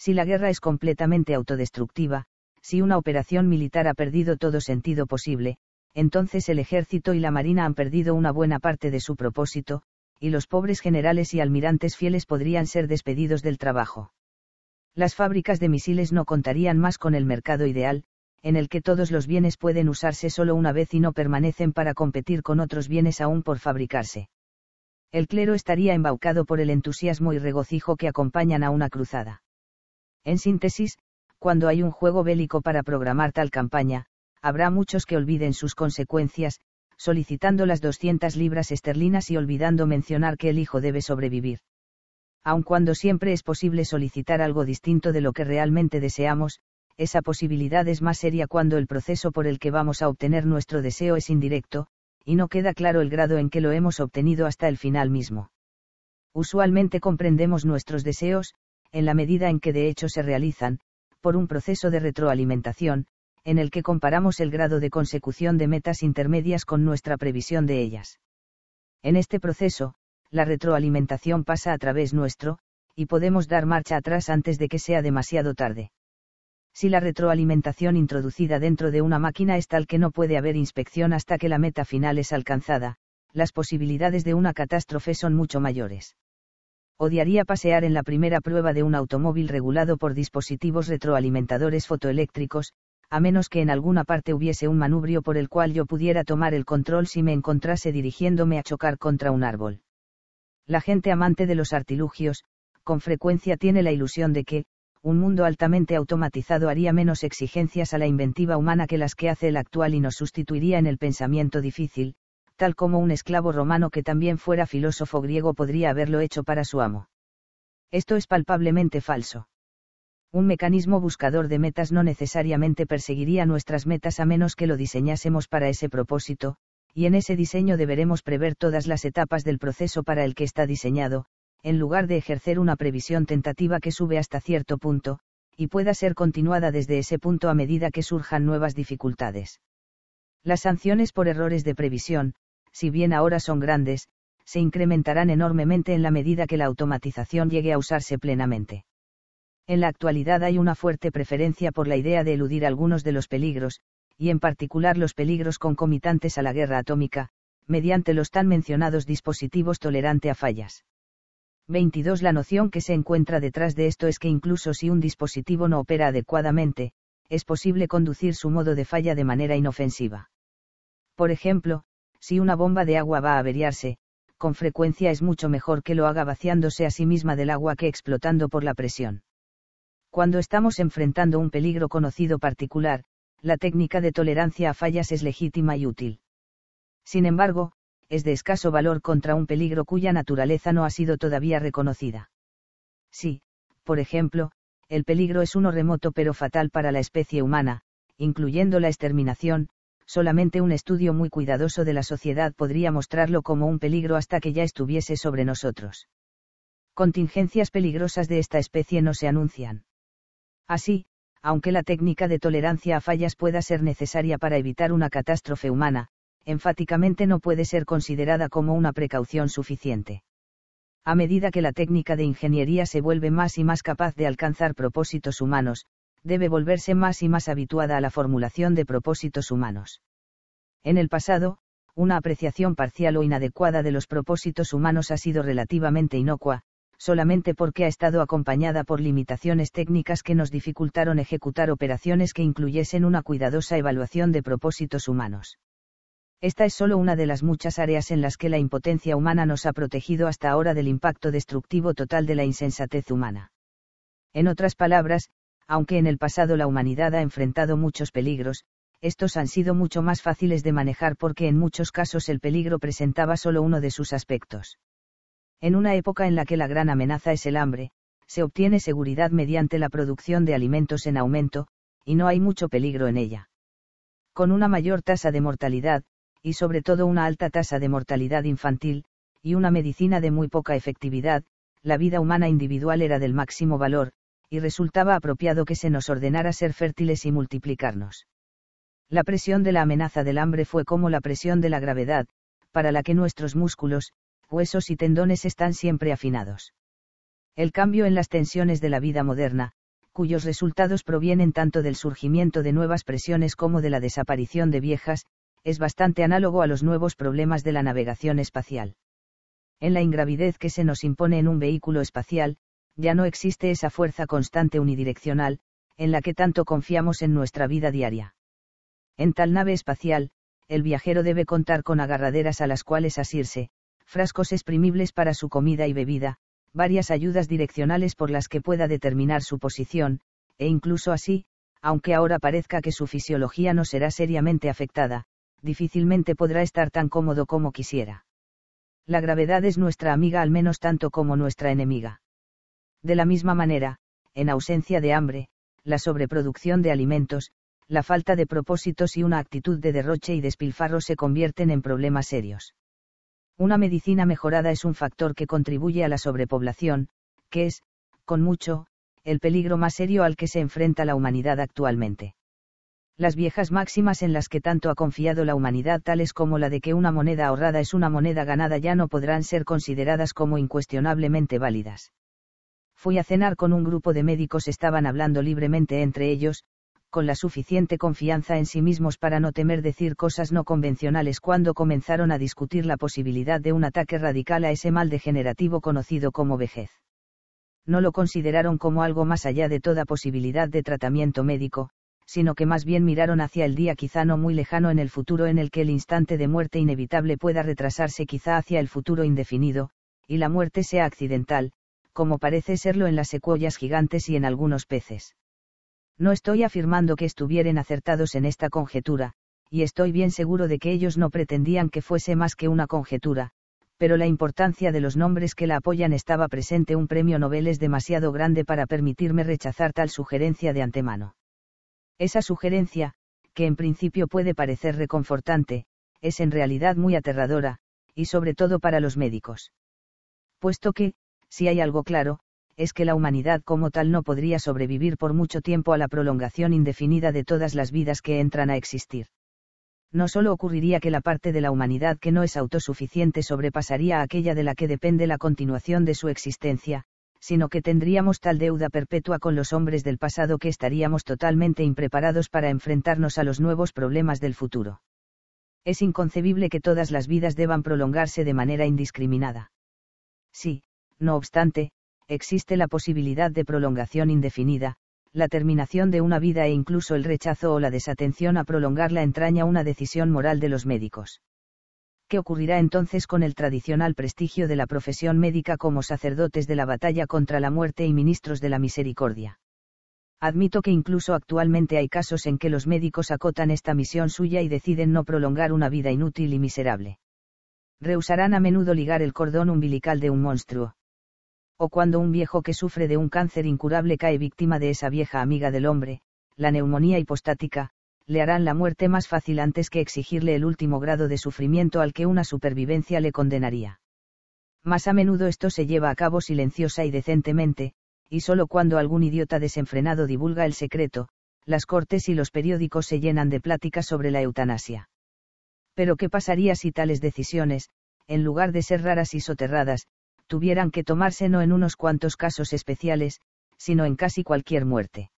si la guerra es completamente autodestructiva, si una operación militar ha perdido todo sentido posible, entonces el ejército y la marina han perdido una buena parte de su propósito, y los pobres generales y almirantes fieles podrían ser despedidos del trabajo. Las fábricas de misiles no contarían más con el mercado ideal, en el que todos los bienes pueden usarse solo una vez y no permanecen para competir con otros bienes aún por fabricarse. El clero estaría embaucado por el entusiasmo y regocijo que acompañan a una cruzada. En síntesis, cuando hay un juego bélico para programar tal campaña, habrá muchos que olviden sus consecuencias, solicitando las 200 libras esterlinas y olvidando mencionar que el hijo debe sobrevivir. Aun cuando siempre es posible solicitar algo distinto de lo que realmente deseamos, esa posibilidad es más seria cuando el proceso por el que vamos a obtener nuestro deseo es indirecto, y no queda claro el grado en que lo hemos obtenido hasta el final mismo. Usualmente comprendemos nuestros deseos, en la medida en que de hecho se realizan, por un proceso de retroalimentación, en el que comparamos el grado de consecución de metas intermedias con nuestra previsión de ellas. En este proceso, la retroalimentación pasa a través nuestro, y podemos dar marcha atrás antes de que sea demasiado tarde. Si la retroalimentación introducida dentro de una máquina es tal que no puede haber inspección hasta que la meta final es alcanzada, las posibilidades de una catástrofe son mucho mayores odiaría pasear en la primera prueba de un automóvil regulado por dispositivos retroalimentadores fotoeléctricos, a menos que en alguna parte hubiese un manubrio por el cual yo pudiera tomar el control si me encontrase dirigiéndome a chocar contra un árbol. La gente amante de los artilugios, con frecuencia tiene la ilusión de que, un mundo altamente automatizado haría menos exigencias a la inventiva humana que las que hace el actual y nos sustituiría en el pensamiento difícil, tal como un esclavo romano que también fuera filósofo griego podría haberlo hecho para su amo. Esto es palpablemente falso. Un mecanismo buscador de metas no necesariamente perseguiría nuestras metas a menos que lo diseñásemos para ese propósito, y en ese diseño deberemos prever todas las etapas del proceso para el que está diseñado, en lugar de ejercer una previsión tentativa que sube hasta cierto punto, y pueda ser continuada desde ese punto a medida que surjan nuevas dificultades. Las sanciones por errores de previsión, si bien ahora son grandes, se incrementarán enormemente en la medida que la automatización llegue a usarse plenamente. En la actualidad hay una fuerte preferencia por la idea de eludir algunos de los peligros, y en particular los peligros concomitantes a la guerra atómica, mediante los tan mencionados dispositivos tolerante a fallas. 22. La noción que se encuentra detrás de esto es que incluso si un dispositivo no opera adecuadamente, es posible conducir su modo de falla de manera inofensiva. Por ejemplo, si una bomba de agua va a averiarse, con frecuencia es mucho mejor que lo haga vaciándose a sí misma del agua que explotando por la presión. Cuando estamos enfrentando un peligro conocido particular, la técnica de tolerancia a fallas es legítima y útil. Sin embargo, es de escaso valor contra un peligro cuya naturaleza no ha sido todavía reconocida. Si, por ejemplo, el peligro es uno remoto pero fatal para la especie humana, incluyendo la exterminación, solamente un estudio muy cuidadoso de la sociedad podría mostrarlo como un peligro hasta que ya estuviese sobre nosotros. Contingencias peligrosas de esta especie no se anuncian. Así, aunque la técnica de tolerancia a fallas pueda ser necesaria para evitar una catástrofe humana, enfáticamente no puede ser considerada como una precaución suficiente. A medida que la técnica de ingeniería se vuelve más y más capaz de alcanzar propósitos humanos, debe volverse más y más habituada a la formulación de propósitos humanos. En el pasado, una apreciación parcial o inadecuada de los propósitos humanos ha sido relativamente inocua, solamente porque ha estado acompañada por limitaciones técnicas que nos dificultaron ejecutar operaciones que incluyesen una cuidadosa evaluación de propósitos humanos. Esta es solo una de las muchas áreas en las que la impotencia humana nos ha protegido hasta ahora del impacto destructivo total de la insensatez humana. En otras palabras, aunque en el pasado la humanidad ha enfrentado muchos peligros, estos han sido mucho más fáciles de manejar porque en muchos casos el peligro presentaba solo uno de sus aspectos. En una época en la que la gran amenaza es el hambre, se obtiene seguridad mediante la producción de alimentos en aumento, y no hay mucho peligro en ella. Con una mayor tasa de mortalidad, y sobre todo una alta tasa de mortalidad infantil, y una medicina de muy poca efectividad, la vida humana individual era del máximo valor, y resultaba apropiado que se nos ordenara ser fértiles y multiplicarnos. La presión de la amenaza del hambre fue como la presión de la gravedad, para la que nuestros músculos, huesos y tendones están siempre afinados. El cambio en las tensiones de la vida moderna, cuyos resultados provienen tanto del surgimiento de nuevas presiones como de la desaparición de viejas, es bastante análogo a los nuevos problemas de la navegación espacial. En la ingravidez que se nos impone en un vehículo espacial, ya no existe esa fuerza constante unidireccional, en la que tanto confiamos en nuestra vida diaria. En tal nave espacial, el viajero debe contar con agarraderas a las cuales asirse, frascos exprimibles para su comida y bebida, varias ayudas direccionales por las que pueda determinar su posición, e incluso así, aunque ahora parezca que su fisiología no será seriamente afectada, difícilmente podrá estar tan cómodo como quisiera. La gravedad es nuestra amiga al menos tanto como nuestra enemiga. De la misma manera, en ausencia de hambre, la sobreproducción de alimentos, la falta de propósitos y una actitud de derroche y despilfarro se convierten en problemas serios. Una medicina mejorada es un factor que contribuye a la sobrepoblación, que es, con mucho, el peligro más serio al que se enfrenta la humanidad actualmente. Las viejas máximas en las que tanto ha confiado la humanidad, tales como la de que una moneda ahorrada es una moneda ganada, ya no podrán ser consideradas como incuestionablemente válidas. Fui a cenar con un grupo de médicos, estaban hablando libremente entre ellos, con la suficiente confianza en sí mismos para no temer decir cosas no convencionales cuando comenzaron a discutir la posibilidad de un ataque radical a ese mal degenerativo conocido como vejez. No lo consideraron como algo más allá de toda posibilidad de tratamiento médico, sino que más bien miraron hacia el día quizá no muy lejano en el futuro en el que el instante de muerte inevitable pueda retrasarse quizá hacia el futuro indefinido, y la muerte sea accidental, como parece serlo en las secuoyas gigantes y en algunos peces. No estoy afirmando que estuvieran acertados en esta conjetura, y estoy bien seguro de que ellos no pretendían que fuese más que una conjetura, pero la importancia de los nombres que la apoyan estaba presente. Un premio Nobel es demasiado grande para permitirme rechazar tal sugerencia de antemano. Esa sugerencia, que en principio puede parecer reconfortante, es en realidad muy aterradora, y sobre todo para los médicos. Puesto que, si hay algo claro, es que la humanidad como tal no podría sobrevivir por mucho tiempo a la prolongación indefinida de todas las vidas que entran a existir. No solo ocurriría que la parte de la humanidad que no es autosuficiente sobrepasaría a aquella de la que depende la continuación de su existencia, sino que tendríamos tal deuda perpetua con los hombres del pasado que estaríamos totalmente impreparados para enfrentarnos a los nuevos problemas del futuro. Es inconcebible que todas las vidas deban prolongarse de manera indiscriminada. Sí, no obstante, existe la posibilidad de prolongación indefinida, la terminación de una vida e incluso el rechazo o la desatención a prolongarla entraña una decisión moral de los médicos. ¿Qué ocurrirá entonces con el tradicional prestigio de la profesión médica como sacerdotes de la batalla contra la muerte y ministros de la misericordia? Admito que incluso actualmente hay casos en que los médicos acotan esta misión suya y deciden no prolongar una vida inútil y miserable. Rehusarán a menudo ligar el cordón umbilical de un monstruo o cuando un viejo que sufre de un cáncer incurable cae víctima de esa vieja amiga del hombre, la neumonía hipostática, le harán la muerte más fácil antes que exigirle el último grado de sufrimiento al que una supervivencia le condenaría. Más a menudo esto se lleva a cabo silenciosa y decentemente, y solo cuando algún idiota desenfrenado divulga el secreto, las cortes y los periódicos se llenan de pláticas sobre la eutanasia. Pero ¿qué pasaría si tales decisiones, en lugar de ser raras y soterradas, tuvieran que tomarse no en unos cuantos casos especiales, sino en casi cualquier muerte.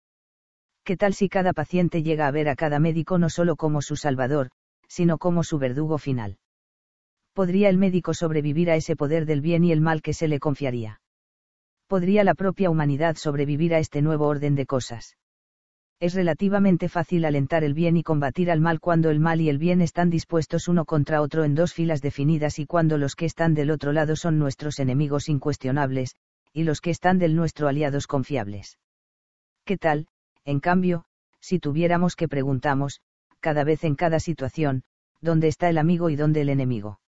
¿Qué tal si cada paciente llega a ver a cada médico no solo como su salvador, sino como su verdugo final? ¿Podría el médico sobrevivir a ese poder del bien y el mal que se le confiaría? ¿Podría la propia humanidad sobrevivir a este nuevo orden de cosas? es relativamente fácil alentar el bien y combatir al mal cuando el mal y el bien están dispuestos uno contra otro en dos filas definidas y cuando los que están del otro lado son nuestros enemigos incuestionables, y los que están del nuestro aliados confiables. ¿Qué tal, en cambio, si tuviéramos que preguntamos, cada vez en cada situación, dónde está el amigo y dónde el enemigo?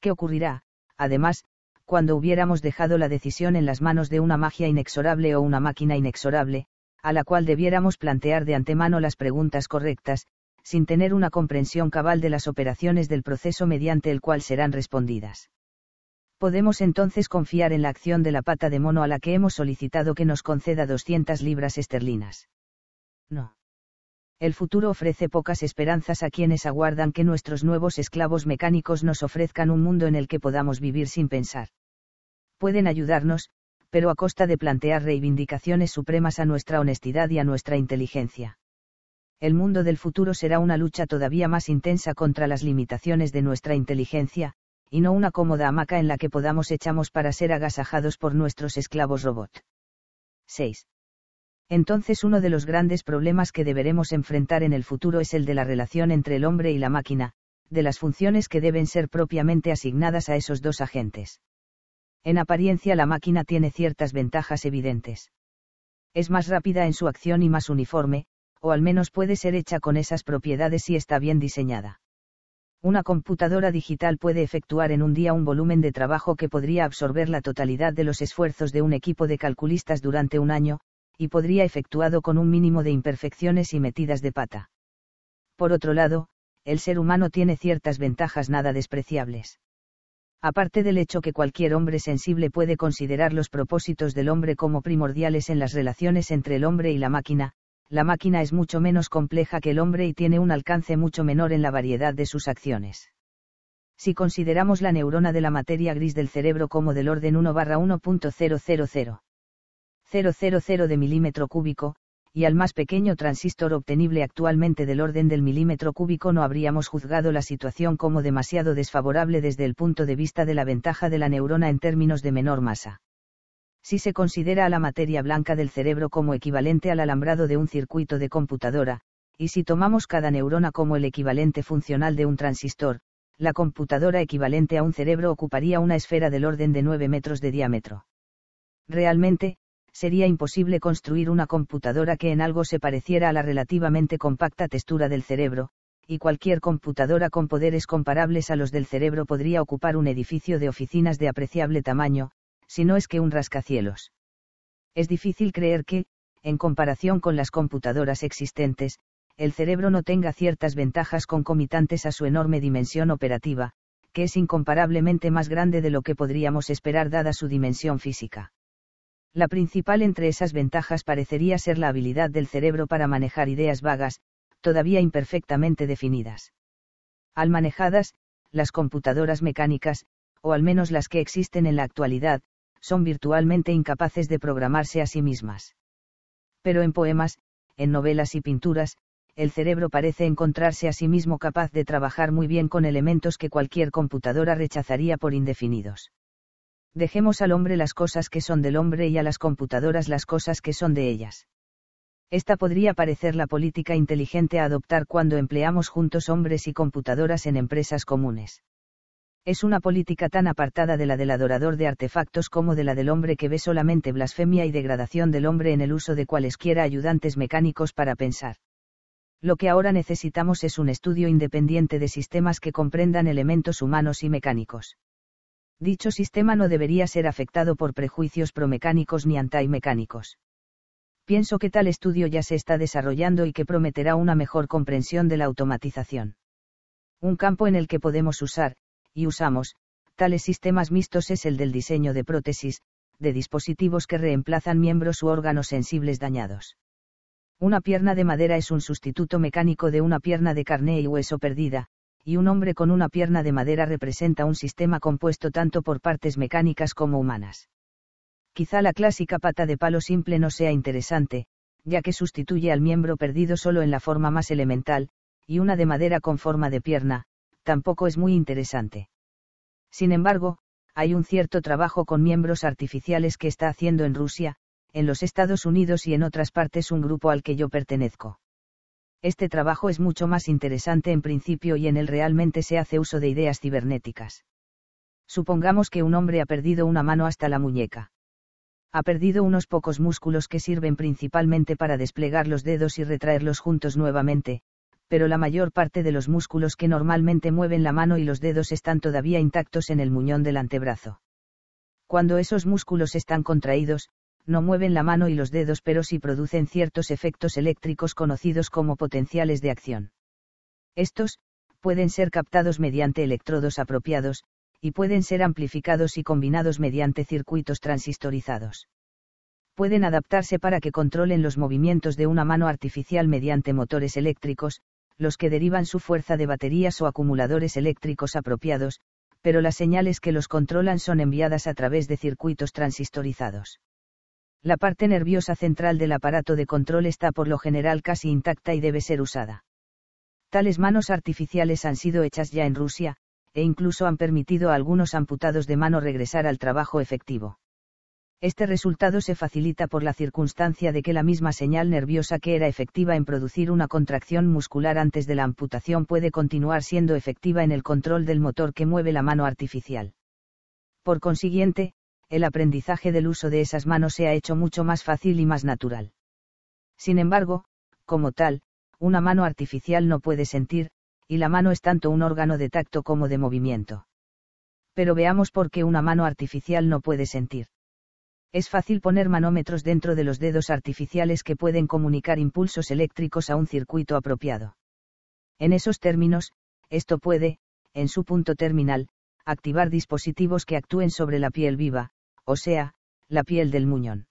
¿Qué ocurrirá, además, cuando hubiéramos dejado la decisión en las manos de una magia inexorable o una máquina inexorable, a la cual debiéramos plantear de antemano las preguntas correctas, sin tener una comprensión cabal de las operaciones del proceso mediante el cual serán respondidas. Podemos entonces confiar en la acción de la pata de mono a la que hemos solicitado que nos conceda 200 libras esterlinas. No. El futuro ofrece pocas esperanzas a quienes aguardan que nuestros nuevos esclavos mecánicos nos ofrezcan un mundo en el que podamos vivir sin pensar. Pueden ayudarnos, pero a costa de plantear reivindicaciones supremas a nuestra honestidad y a nuestra inteligencia. El mundo del futuro será una lucha todavía más intensa contra las limitaciones de nuestra inteligencia, y no una cómoda hamaca en la que podamos echamos para ser agasajados por nuestros esclavos robot. 6. Entonces uno de los grandes problemas que deberemos enfrentar en el futuro es el de la relación entre el hombre y la máquina, de las funciones que deben ser propiamente asignadas a esos dos agentes. En apariencia la máquina tiene ciertas ventajas evidentes. Es más rápida en su acción y más uniforme, o al menos puede ser hecha con esas propiedades si está bien diseñada. Una computadora digital puede efectuar en un día un volumen de trabajo que podría absorber la totalidad de los esfuerzos de un equipo de calculistas durante un año, y podría efectuado con un mínimo de imperfecciones y metidas de pata. Por otro lado, el ser humano tiene ciertas ventajas nada despreciables aparte del hecho que cualquier hombre sensible puede considerar los propósitos del hombre como primordiales en las relaciones entre el hombre y la máquina, la máquina es mucho menos compleja que el hombre y tiene un alcance mucho menor en la variedad de sus acciones. Si consideramos la neurona de la materia gris del cerebro como del orden 1 barra de milímetro cúbico, y al más pequeño transistor obtenible actualmente del orden del milímetro cúbico no habríamos juzgado la situación como demasiado desfavorable desde el punto de vista de la ventaja de la neurona en términos de menor masa. Si se considera a la materia blanca del cerebro como equivalente al alambrado de un circuito de computadora, y si tomamos cada neurona como el equivalente funcional de un transistor, la computadora equivalente a un cerebro ocuparía una esfera del orden de 9 metros de diámetro. Realmente, sería imposible construir una computadora que en algo se pareciera a la relativamente compacta textura del cerebro, y cualquier computadora con poderes comparables a los del cerebro podría ocupar un edificio de oficinas de apreciable tamaño, si no es que un rascacielos. Es difícil creer que, en comparación con las computadoras existentes, el cerebro no tenga ciertas ventajas concomitantes a su enorme dimensión operativa, que es incomparablemente más grande de lo que podríamos esperar dada su dimensión física. La principal entre esas ventajas parecería ser la habilidad del cerebro para manejar ideas vagas, todavía imperfectamente definidas. Al manejadas, las computadoras mecánicas, o al menos las que existen en la actualidad, son virtualmente incapaces de programarse a sí mismas. Pero en poemas, en novelas y pinturas, el cerebro parece encontrarse a sí mismo capaz de trabajar muy bien con elementos que cualquier computadora rechazaría por indefinidos dejemos al hombre las cosas que son del hombre y a las computadoras las cosas que son de ellas. Esta podría parecer la política inteligente a adoptar cuando empleamos juntos hombres y computadoras en empresas comunes. Es una política tan apartada de la del adorador de artefactos como de la del hombre que ve solamente blasfemia y degradación del hombre en el uso de cualesquiera ayudantes mecánicos para pensar. Lo que ahora necesitamos es un estudio independiente de sistemas que comprendan elementos humanos y mecánicos. Dicho sistema no debería ser afectado por prejuicios promecánicos ni antimecánicos. Pienso que tal estudio ya se está desarrollando y que prometerá una mejor comprensión de la automatización. Un campo en el que podemos usar, y usamos, tales sistemas mixtos es el del diseño de prótesis, de dispositivos que reemplazan miembros u órganos sensibles dañados. Una pierna de madera es un sustituto mecánico de una pierna de carne y hueso perdida, y un hombre con una pierna de madera representa un sistema compuesto tanto por partes mecánicas como humanas. Quizá la clásica pata de palo simple no sea interesante, ya que sustituye al miembro perdido solo en la forma más elemental, y una de madera con forma de pierna, tampoco es muy interesante. Sin embargo, hay un cierto trabajo con miembros artificiales que está haciendo en Rusia, en los Estados Unidos y en otras partes un grupo al que yo pertenezco. Este trabajo es mucho más interesante en principio y en él realmente se hace uso de ideas cibernéticas. Supongamos que un hombre ha perdido una mano hasta la muñeca. Ha perdido unos pocos músculos que sirven principalmente para desplegar los dedos y retraerlos juntos nuevamente, pero la mayor parte de los músculos que normalmente mueven la mano y los dedos están todavía intactos en el muñón del antebrazo. Cuando esos músculos están contraídos, no mueven la mano y los dedos pero sí producen ciertos efectos eléctricos conocidos como potenciales de acción. Estos, pueden ser captados mediante electrodos apropiados, y pueden ser amplificados y combinados mediante circuitos transistorizados. Pueden adaptarse para que controlen los movimientos de una mano artificial mediante motores eléctricos, los que derivan su fuerza de baterías o acumuladores eléctricos apropiados, pero las señales que los controlan son enviadas a través de circuitos transistorizados la parte nerviosa central del aparato de control está por lo general casi intacta y debe ser usada. Tales manos artificiales han sido hechas ya en Rusia, e incluso han permitido a algunos amputados de mano regresar al trabajo efectivo. Este resultado se facilita por la circunstancia de que la misma señal nerviosa que era efectiva en producir una contracción muscular antes de la amputación puede continuar siendo efectiva en el control del motor que mueve la mano artificial. Por consiguiente, el aprendizaje del uso de esas manos se ha hecho mucho más fácil y más natural. Sin embargo, como tal, una mano artificial no puede sentir, y la mano es tanto un órgano de tacto como de movimiento. Pero veamos por qué una mano artificial no puede sentir. Es fácil poner manómetros dentro de los dedos artificiales que pueden comunicar impulsos eléctricos a un circuito apropiado. En esos términos, esto puede, en su punto terminal, activar dispositivos que actúen sobre la piel viva, o sea, la piel del muñón.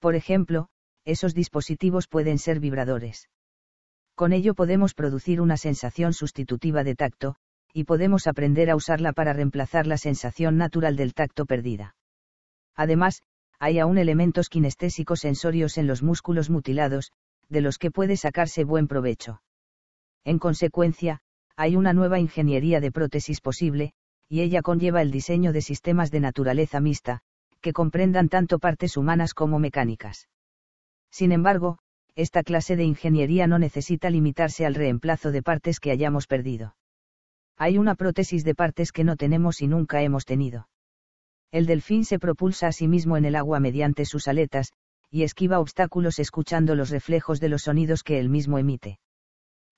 Por ejemplo, esos dispositivos pueden ser vibradores. Con ello podemos producir una sensación sustitutiva de tacto, y podemos aprender a usarla para reemplazar la sensación natural del tacto perdida. Además, hay aún elementos kinestésicos sensorios en los músculos mutilados, de los que puede sacarse buen provecho. En consecuencia, hay una nueva ingeniería de prótesis posible, y ella conlleva el diseño de sistemas de naturaleza mixta, que comprendan tanto partes humanas como mecánicas. Sin embargo, esta clase de ingeniería no necesita limitarse al reemplazo de partes que hayamos perdido. Hay una prótesis de partes que no tenemos y nunca hemos tenido. El delfín se propulsa a sí mismo en el agua mediante sus aletas, y esquiva obstáculos escuchando los reflejos de los sonidos que él mismo emite.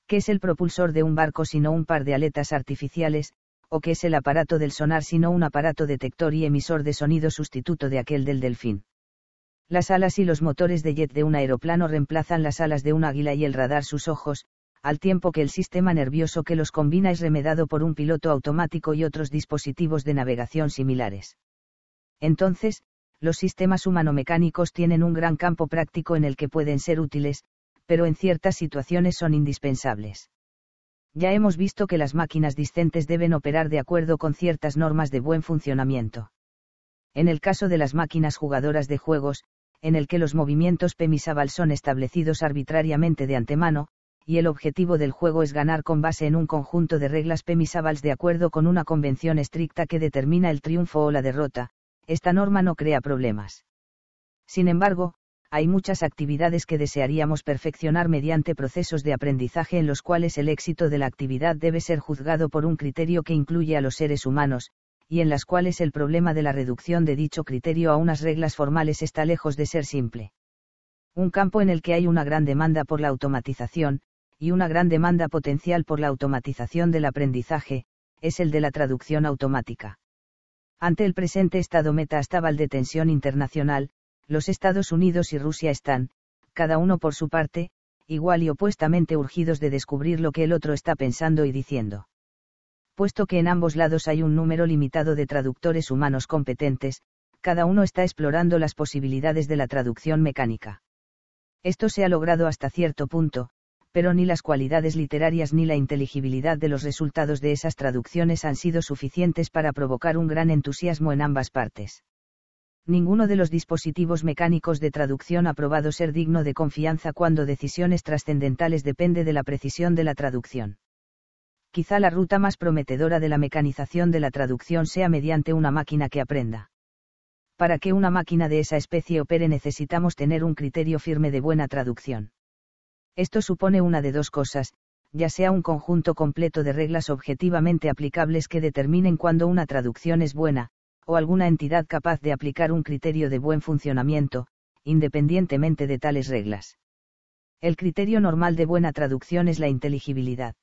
¿Qué es el propulsor de un barco sino un par de aletas artificiales, o que es el aparato del sonar sino un aparato detector y emisor de sonido sustituto de aquel del delfín. Las alas y los motores de jet de un aeroplano reemplazan las alas de un águila y el radar sus ojos, al tiempo que el sistema nervioso que los combina es remedado por un piloto automático y otros dispositivos de navegación similares. Entonces, los sistemas humano-mecánicos tienen un gran campo práctico en el que pueden ser útiles, pero en ciertas situaciones son indispensables ya hemos visto que las máquinas distintas deben operar de acuerdo con ciertas normas de buen funcionamiento. En el caso de las máquinas jugadoras de juegos, en el que los movimientos pemisábal son establecidos arbitrariamente de antemano, y el objetivo del juego es ganar con base en un conjunto de reglas pemisabals de acuerdo con una convención estricta que determina el triunfo o la derrota, esta norma no crea problemas. Sin embargo, hay muchas actividades que desearíamos perfeccionar mediante procesos de aprendizaje en los cuales el éxito de la actividad debe ser juzgado por un criterio que incluye a los seres humanos, y en las cuales el problema de la reducción de dicho criterio a unas reglas formales está lejos de ser simple. Un campo en el que hay una gran demanda por la automatización, y una gran demanda potencial por la automatización del aprendizaje, es el de la traducción automática. Ante el presente estado meta el de tensión internacional, los Estados Unidos y Rusia están, cada uno por su parte, igual y opuestamente urgidos de descubrir lo que el otro está pensando y diciendo. Puesto que en ambos lados hay un número limitado de traductores humanos competentes, cada uno está explorando las posibilidades de la traducción mecánica. Esto se ha logrado hasta cierto punto, pero ni las cualidades literarias ni la inteligibilidad de los resultados de esas traducciones han sido suficientes para provocar un gran entusiasmo en ambas partes ninguno de los dispositivos mecánicos de traducción ha probado ser digno de confianza cuando decisiones trascendentales depende de la precisión de la traducción. Quizá la ruta más prometedora de la mecanización de la traducción sea mediante una máquina que aprenda. Para que una máquina de esa especie opere necesitamos tener un criterio firme de buena traducción. Esto supone una de dos cosas, ya sea un conjunto completo de reglas objetivamente aplicables que determinen cuándo una traducción es buena, o alguna entidad capaz de aplicar un criterio de buen funcionamiento, independientemente de tales reglas. El criterio normal de buena traducción es la inteligibilidad.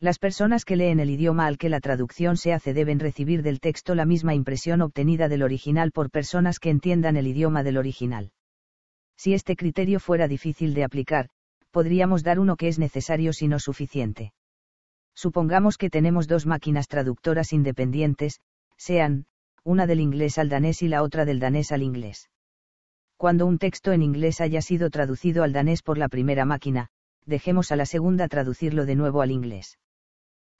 Las personas que leen el idioma al que la traducción se hace deben recibir del texto la misma impresión obtenida del original por personas que entiendan el idioma del original. Si este criterio fuera difícil de aplicar, podríamos dar uno que es necesario si no suficiente. Supongamos que tenemos dos máquinas traductoras independientes, sean, una del inglés al danés y la otra del danés al inglés. Cuando un texto en inglés haya sido traducido al danés por la primera máquina, dejemos a la segunda traducirlo de nuevo al inglés.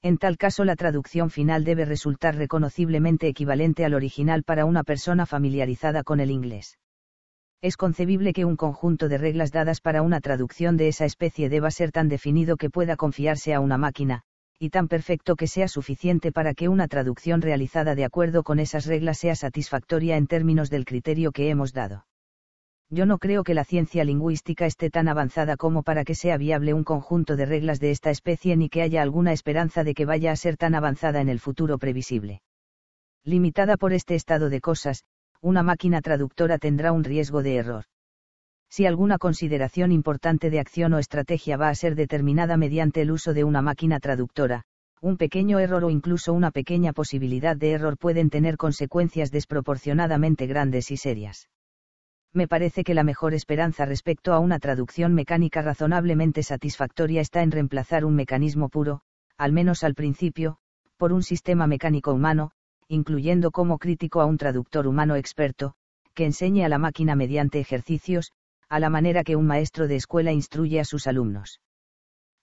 En tal caso la traducción final debe resultar reconociblemente equivalente al original para una persona familiarizada con el inglés. Es concebible que un conjunto de reglas dadas para una traducción de esa especie deba ser tan definido que pueda confiarse a una máquina, y tan perfecto que sea suficiente para que una traducción realizada de acuerdo con esas reglas sea satisfactoria en términos del criterio que hemos dado. Yo no creo que la ciencia lingüística esté tan avanzada como para que sea viable un conjunto de reglas de esta especie ni que haya alguna esperanza de que vaya a ser tan avanzada en el futuro previsible. Limitada por este estado de cosas, una máquina traductora tendrá un riesgo de error si alguna consideración importante de acción o estrategia va a ser determinada mediante el uso de una máquina traductora, un pequeño error o incluso una pequeña posibilidad de error pueden tener consecuencias desproporcionadamente grandes y serias. Me parece que la mejor esperanza respecto a una traducción mecánica razonablemente satisfactoria está en reemplazar un mecanismo puro, al menos al principio, por un sistema mecánico humano, incluyendo como crítico a un traductor humano experto, que enseñe a la máquina mediante ejercicios, a la manera que un maestro de escuela instruye a sus alumnos.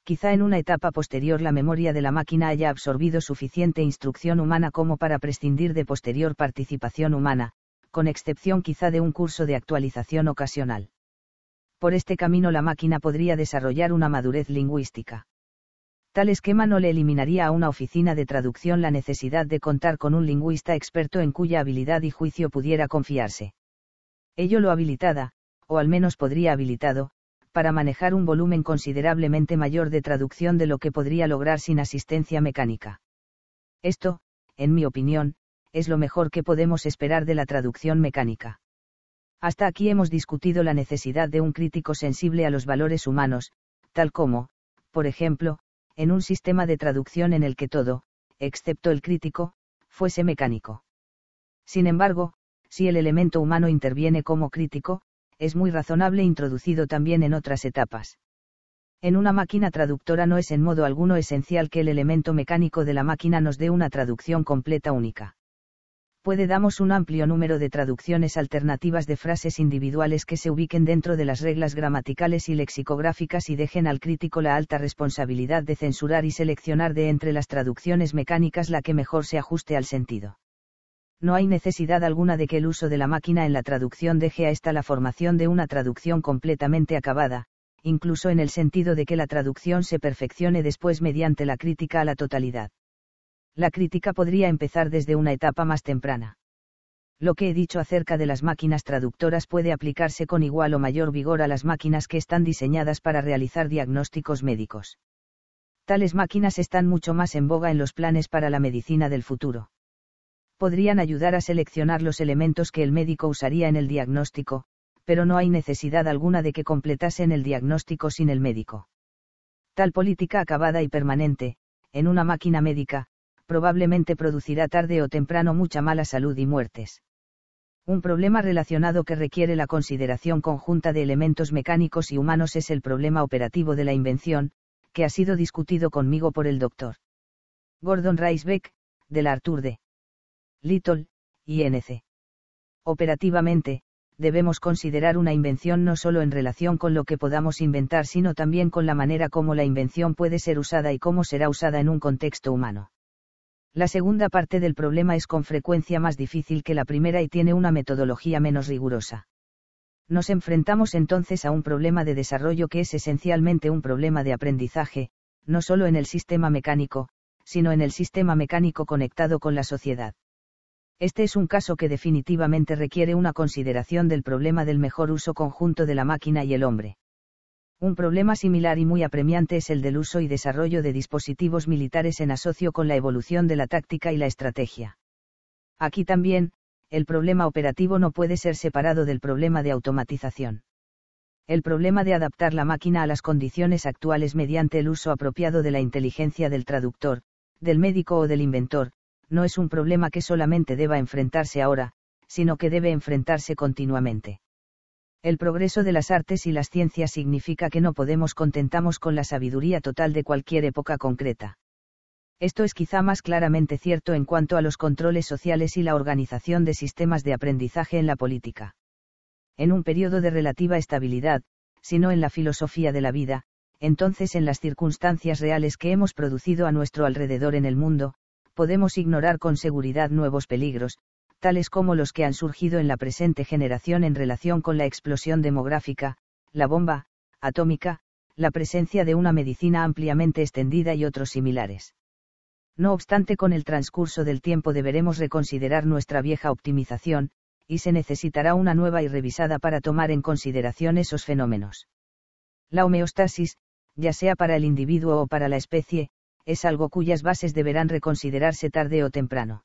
Quizá en una etapa posterior la memoria de la máquina haya absorbido suficiente instrucción humana como para prescindir de posterior participación humana, con excepción quizá de un curso de actualización ocasional. Por este camino la máquina podría desarrollar una madurez lingüística. Tal esquema no le eliminaría a una oficina de traducción la necesidad de contar con un lingüista experto en cuya habilidad y juicio pudiera confiarse. Ello lo habilitada, o al menos podría habilitado, para manejar un volumen considerablemente mayor de traducción de lo que podría lograr sin asistencia mecánica. Esto, en mi opinión, es lo mejor que podemos esperar de la traducción mecánica. Hasta aquí hemos discutido la necesidad de un crítico sensible a los valores humanos, tal como, por ejemplo, en un sistema de traducción en el que todo, excepto el crítico, fuese mecánico. Sin embargo, si el elemento humano interviene como crítico, es muy razonable introducido también en otras etapas. En una máquina traductora no es en modo alguno esencial que el elemento mecánico de la máquina nos dé una traducción completa única. Puede damos un amplio número de traducciones alternativas de frases individuales que se ubiquen dentro de las reglas gramaticales y lexicográficas y dejen al crítico la alta responsabilidad de censurar y seleccionar de entre las traducciones mecánicas la que mejor se ajuste al sentido no hay necesidad alguna de que el uso de la máquina en la traducción deje a esta la formación de una traducción completamente acabada, incluso en el sentido de que la traducción se perfeccione después mediante la crítica a la totalidad. La crítica podría empezar desde una etapa más temprana. Lo que he dicho acerca de las máquinas traductoras puede aplicarse con igual o mayor vigor a las máquinas que están diseñadas para realizar diagnósticos médicos. Tales máquinas están mucho más en boga en los planes para la medicina del futuro podrían ayudar a seleccionar los elementos que el médico usaría en el diagnóstico, pero no hay necesidad alguna de que completasen el diagnóstico sin el médico. Tal política acabada y permanente, en una máquina médica, probablemente producirá tarde o temprano mucha mala salud y muertes. Un problema relacionado que requiere la consideración conjunta de elementos mecánicos y humanos es el problema operativo de la invención, que ha sido discutido conmigo por el doctor Gordon Reisbeck, de la Little, INC. Operativamente, debemos considerar una invención no solo en relación con lo que podamos inventar, sino también con la manera como la invención puede ser usada y cómo será usada en un contexto humano. La segunda parte del problema es con frecuencia más difícil que la primera y tiene una metodología menos rigurosa. Nos enfrentamos entonces a un problema de desarrollo que es esencialmente un problema de aprendizaje, no solo en el sistema mecánico, sino en el sistema mecánico conectado con la sociedad. Este es un caso que definitivamente requiere una consideración del problema del mejor uso conjunto de la máquina y el hombre. Un problema similar y muy apremiante es el del uso y desarrollo de dispositivos militares en asocio con la evolución de la táctica y la estrategia. Aquí también, el problema operativo no puede ser separado del problema de automatización. El problema de adaptar la máquina a las condiciones actuales mediante el uso apropiado de la inteligencia del traductor, del médico o del inventor, no es un problema que solamente deba enfrentarse ahora, sino que debe enfrentarse continuamente. El progreso de las artes y las ciencias significa que no podemos contentamos con la sabiduría total de cualquier época concreta. Esto es quizá más claramente cierto en cuanto a los controles sociales y la organización de sistemas de aprendizaje en la política. En un periodo de relativa estabilidad, sino en la filosofía de la vida, entonces en las circunstancias reales que hemos producido a nuestro alrededor en el mundo, podemos ignorar con seguridad nuevos peligros, tales como los que han surgido en la presente generación en relación con la explosión demográfica, la bomba, atómica, la presencia de una medicina ampliamente extendida y otros similares. No obstante, con el transcurso del tiempo deberemos reconsiderar nuestra vieja optimización, y se necesitará una nueva y revisada para tomar en consideración esos fenómenos. La homeostasis, ya sea para el individuo o para la especie, es algo cuyas bases deberán reconsiderarse tarde o temprano.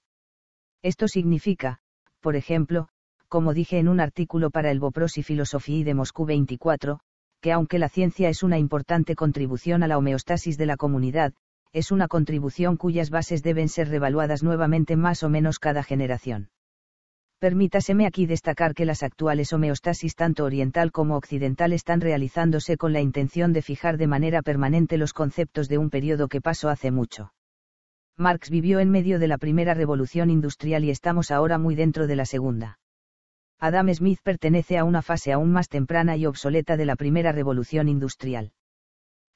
Esto significa, por ejemplo, como dije en un artículo para el Bopros y Filosofía de Moscú 24, que aunque la ciencia es una importante contribución a la homeostasis de la comunidad, es una contribución cuyas bases deben ser revaluadas nuevamente más o menos cada generación. Permítaseme aquí destacar que las actuales homeostasis tanto oriental como occidental están realizándose con la intención de fijar de manera permanente los conceptos de un periodo que pasó hace mucho. Marx vivió en medio de la primera revolución industrial y estamos ahora muy dentro de la segunda. Adam Smith pertenece a una fase aún más temprana y obsoleta de la primera revolución industrial.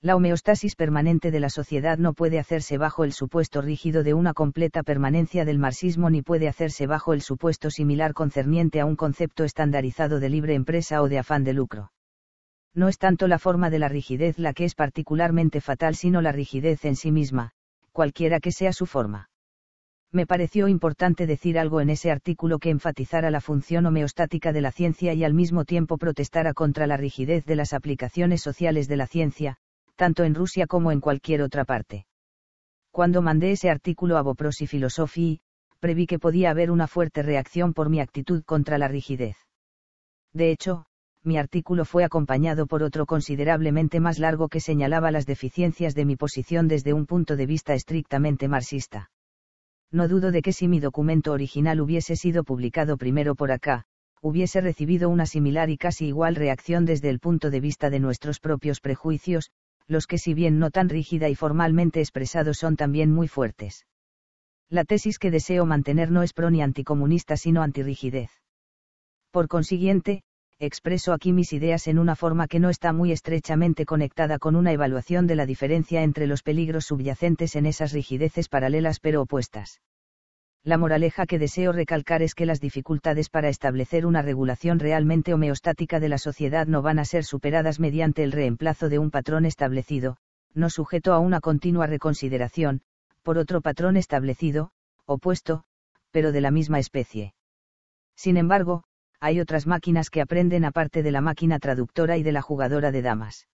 La homeostasis permanente de la sociedad no puede hacerse bajo el supuesto rígido de una completa permanencia del marxismo ni puede hacerse bajo el supuesto similar concerniente a un concepto estandarizado de libre empresa o de afán de lucro. No es tanto la forma de la rigidez la que es particularmente fatal sino la rigidez en sí misma, cualquiera que sea su forma. Me pareció importante decir algo en ese artículo que enfatizara la función homeostática de la ciencia y al mismo tiempo protestara contra la rigidez de las aplicaciones sociales de la ciencia, tanto en Rusia como en cualquier otra parte. Cuando mandé ese artículo a Bopros y preví que podía haber una fuerte reacción por mi actitud contra la rigidez. De hecho, mi artículo fue acompañado por otro considerablemente más largo que señalaba las deficiencias de mi posición desde un punto de vista estrictamente marxista. No dudo de que si mi documento original hubiese sido publicado primero por acá, hubiese recibido una similar y casi igual reacción desde el punto de vista de nuestros propios prejuicios, los que si bien no tan rígida y formalmente expresados son también muy fuertes. La tesis que deseo mantener no es pro ni anticomunista sino antirrigidez. Por consiguiente, expreso aquí mis ideas en una forma que no está muy estrechamente conectada con una evaluación de la diferencia entre los peligros subyacentes en esas rigideces paralelas pero opuestas. La moraleja que deseo recalcar es que las dificultades para establecer una regulación realmente homeostática de la sociedad no van a ser superadas mediante el reemplazo de un patrón establecido, no sujeto a una continua reconsideración, por otro patrón establecido, opuesto, pero de la misma especie. Sin embargo, hay otras máquinas que aprenden aparte de la máquina traductora y de la jugadora de damas.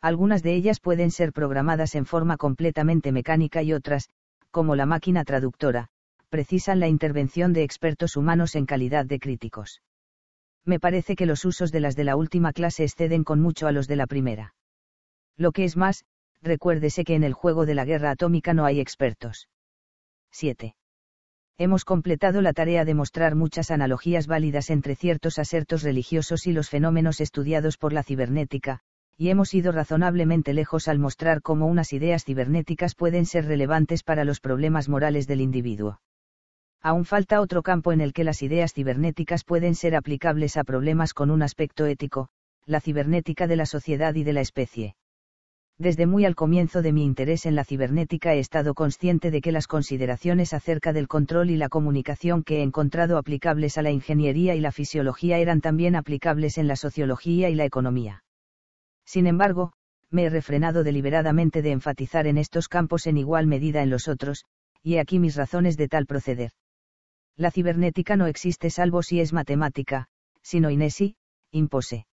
Algunas de ellas pueden ser programadas en forma completamente mecánica y otras, como la máquina traductora, precisan la intervención de expertos humanos en calidad de críticos. Me parece que los usos de las de la última clase exceden con mucho a los de la primera. Lo que es más, recuérdese que en el juego de la guerra atómica no hay expertos. 7. Hemos completado la tarea de mostrar muchas analogías válidas entre ciertos asertos religiosos y los fenómenos estudiados por la cibernética, y hemos ido razonablemente lejos al mostrar cómo unas ideas cibernéticas pueden ser relevantes para los problemas morales del individuo aún falta otro campo en el que las ideas cibernéticas pueden ser aplicables a problemas con un aspecto ético, la cibernética de la sociedad y de la especie. Desde muy al comienzo de mi interés en la cibernética he estado consciente de que las consideraciones acerca del control y la comunicación que he encontrado aplicables a la ingeniería y la fisiología eran también aplicables en la sociología y la economía. Sin embargo, me he refrenado deliberadamente de enfatizar en estos campos en igual medida en los otros, y aquí mis razones de tal proceder. La cibernética no existe salvo si es matemática, sino inesi, impose.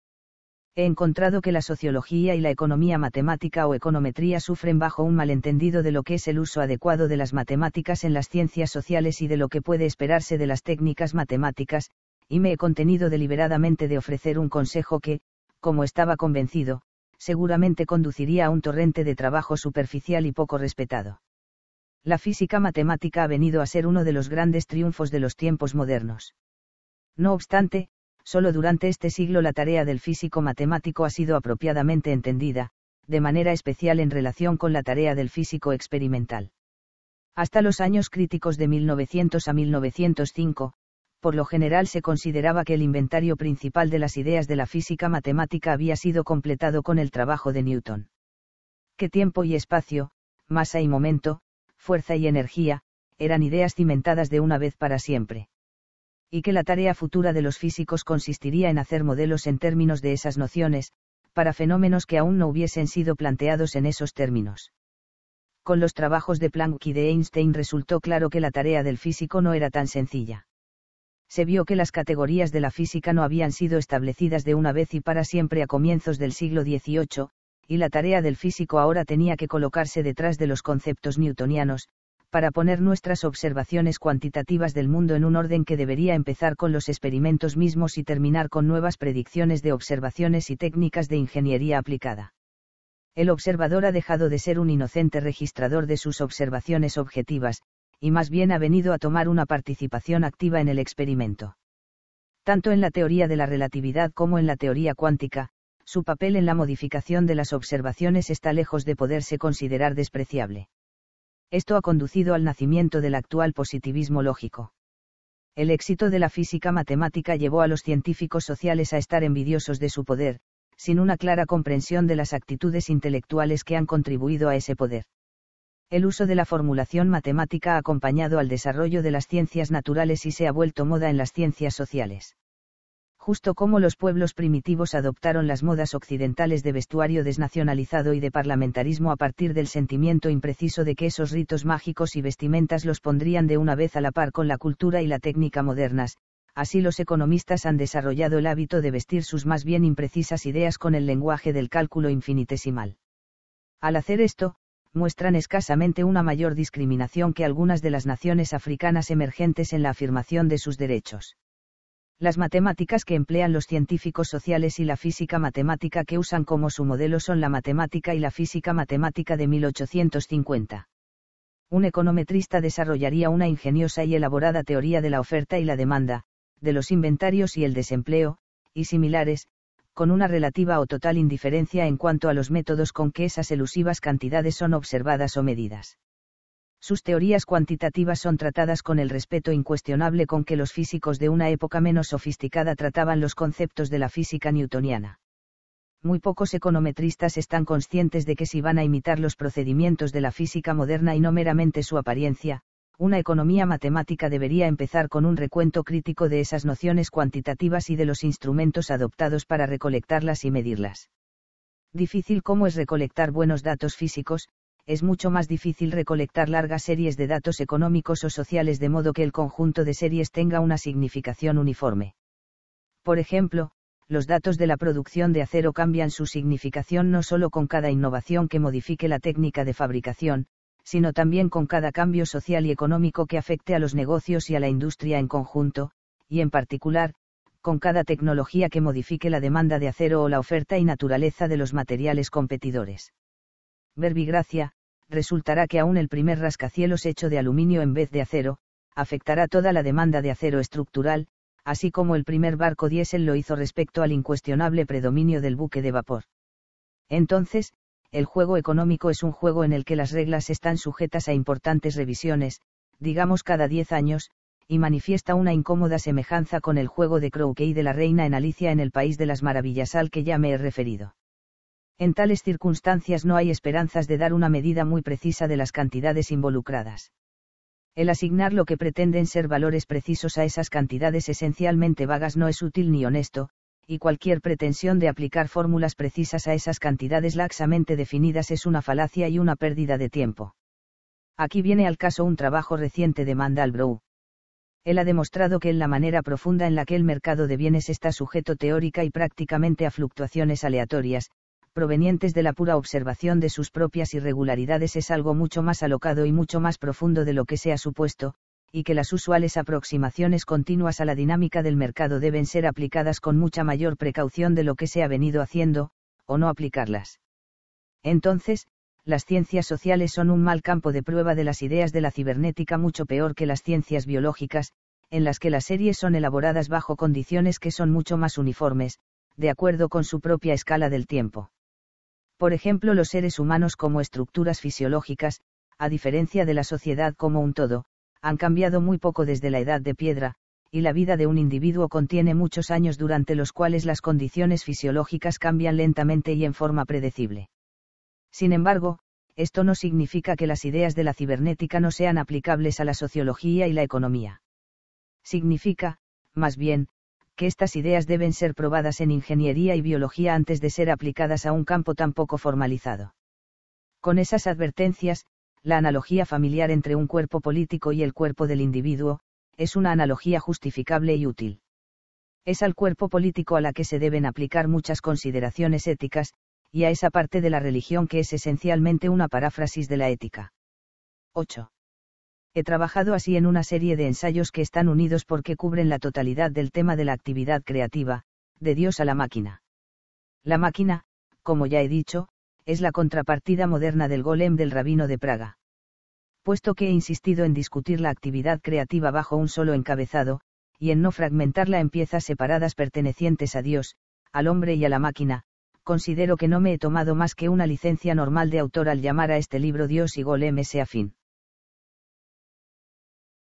He encontrado que la sociología y la economía matemática o econometría sufren bajo un malentendido de lo que es el uso adecuado de las matemáticas en las ciencias sociales y de lo que puede esperarse de las técnicas matemáticas, y me he contenido deliberadamente de ofrecer un consejo que, como estaba convencido, seguramente conduciría a un torrente de trabajo superficial y poco respetado la física matemática ha venido a ser uno de los grandes triunfos de los tiempos modernos. No obstante, solo durante este siglo la tarea del físico matemático ha sido apropiadamente entendida, de manera especial en relación con la tarea del físico experimental. Hasta los años críticos de 1900 a 1905, por lo general se consideraba que el inventario principal de las ideas de la física matemática había sido completado con el trabajo de Newton. ¿Qué tiempo y espacio, masa y momento, fuerza y energía, eran ideas cimentadas de una vez para siempre. Y que la tarea futura de los físicos consistiría en hacer modelos en términos de esas nociones, para fenómenos que aún no hubiesen sido planteados en esos términos. Con los trabajos de Planck y de Einstein resultó claro que la tarea del físico no era tan sencilla. Se vio que las categorías de la física no habían sido establecidas de una vez y para siempre a comienzos del siglo XVIII, y la tarea del físico ahora tenía que colocarse detrás de los conceptos newtonianos, para poner nuestras observaciones cuantitativas del mundo en un orden que debería empezar con los experimentos mismos y terminar con nuevas predicciones de observaciones y técnicas de ingeniería aplicada. El observador ha dejado de ser un inocente registrador de sus observaciones objetivas, y más bien ha venido a tomar una participación activa en el experimento. Tanto en la teoría de la relatividad como en la teoría cuántica, su papel en la modificación de las observaciones está lejos de poderse considerar despreciable. Esto ha conducido al nacimiento del actual positivismo lógico. El éxito de la física matemática llevó a los científicos sociales a estar envidiosos de su poder, sin una clara comprensión de las actitudes intelectuales que han contribuido a ese poder. El uso de la formulación matemática ha acompañado al desarrollo de las ciencias naturales y se ha vuelto moda en las ciencias sociales justo como los pueblos primitivos adoptaron las modas occidentales de vestuario desnacionalizado y de parlamentarismo a partir del sentimiento impreciso de que esos ritos mágicos y vestimentas los pondrían de una vez a la par con la cultura y la técnica modernas, así los economistas han desarrollado el hábito de vestir sus más bien imprecisas ideas con el lenguaje del cálculo infinitesimal. Al hacer esto, muestran escasamente una mayor discriminación que algunas de las naciones africanas emergentes en la afirmación de sus derechos. Las matemáticas que emplean los científicos sociales y la física matemática que usan como su modelo son la matemática y la física matemática de 1850. Un econometrista desarrollaría una ingeniosa y elaborada teoría de la oferta y la demanda, de los inventarios y el desempleo, y similares, con una relativa o total indiferencia en cuanto a los métodos con que esas elusivas cantidades son observadas o medidas. Sus teorías cuantitativas son tratadas con el respeto incuestionable con que los físicos de una época menos sofisticada trataban los conceptos de la física newtoniana. Muy pocos econometristas están conscientes de que si van a imitar los procedimientos de la física moderna y no meramente su apariencia, una economía matemática debería empezar con un recuento crítico de esas nociones cuantitativas y de los instrumentos adoptados para recolectarlas y medirlas. Difícil como es recolectar buenos datos físicos, es mucho más difícil recolectar largas series de datos económicos o sociales de modo que el conjunto de series tenga una significación uniforme. Por ejemplo, los datos de la producción de acero cambian su significación no solo con cada innovación que modifique la técnica de fabricación, sino también con cada cambio social y económico que afecte a los negocios y a la industria en conjunto, y en particular, con cada tecnología que modifique la demanda de acero o la oferta y naturaleza de los materiales competidores. Verbigracia, resultará que aún el primer rascacielos hecho de aluminio en vez de acero, afectará toda la demanda de acero estructural, así como el primer barco diésel lo hizo respecto al incuestionable predominio del buque de vapor. Entonces, el juego económico es un juego en el que las reglas están sujetas a importantes revisiones, digamos cada 10 años, y manifiesta una incómoda semejanza con el juego de y de la reina en Alicia en el País de las Maravillas al que ya me he referido. En tales circunstancias no hay esperanzas de dar una medida muy precisa de las cantidades involucradas. El asignar lo que pretenden ser valores precisos a esas cantidades esencialmente vagas no es útil ni honesto, y cualquier pretensión de aplicar fórmulas precisas a esas cantidades laxamente definidas es una falacia y una pérdida de tiempo. Aquí viene al caso un trabajo reciente de Mandelbrot. Él ha demostrado que en la manera profunda en la que el mercado de bienes está sujeto teórica y prácticamente a fluctuaciones aleatorias, provenientes de la pura observación de sus propias irregularidades es algo mucho más alocado y mucho más profundo de lo que se ha supuesto, y que las usuales aproximaciones continuas a la dinámica del mercado deben ser aplicadas con mucha mayor precaución de lo que se ha venido haciendo, o no aplicarlas. Entonces, las ciencias sociales son un mal campo de prueba de las ideas de la cibernética mucho peor que las ciencias biológicas, en las que las series son elaboradas bajo condiciones que son mucho más uniformes, de acuerdo con su propia escala del tiempo por ejemplo los seres humanos como estructuras fisiológicas, a diferencia de la sociedad como un todo, han cambiado muy poco desde la edad de piedra, y la vida de un individuo contiene muchos años durante los cuales las condiciones fisiológicas cambian lentamente y en forma predecible. Sin embargo, esto no significa que las ideas de la cibernética no sean aplicables a la sociología y la economía. Significa, más bien, que estas ideas deben ser probadas en ingeniería y biología antes de ser aplicadas a un campo tan poco formalizado. Con esas advertencias, la analogía familiar entre un cuerpo político y el cuerpo del individuo, es una analogía justificable y útil. Es al cuerpo político a la que se deben aplicar muchas consideraciones éticas, y a esa parte de la religión que es esencialmente una paráfrasis de la ética. 8. He trabajado así en una serie de ensayos que están unidos porque cubren la totalidad del tema de la actividad creativa, de Dios a la máquina. La máquina, como ya he dicho, es la contrapartida moderna del golem del rabino de Praga. Puesto que he insistido en discutir la actividad creativa bajo un solo encabezado, y en no fragmentarla en piezas separadas pertenecientes a Dios, al hombre y a la máquina, considero que no me he tomado más que una licencia normal de autor al llamar a este libro Dios y Golem ese afín.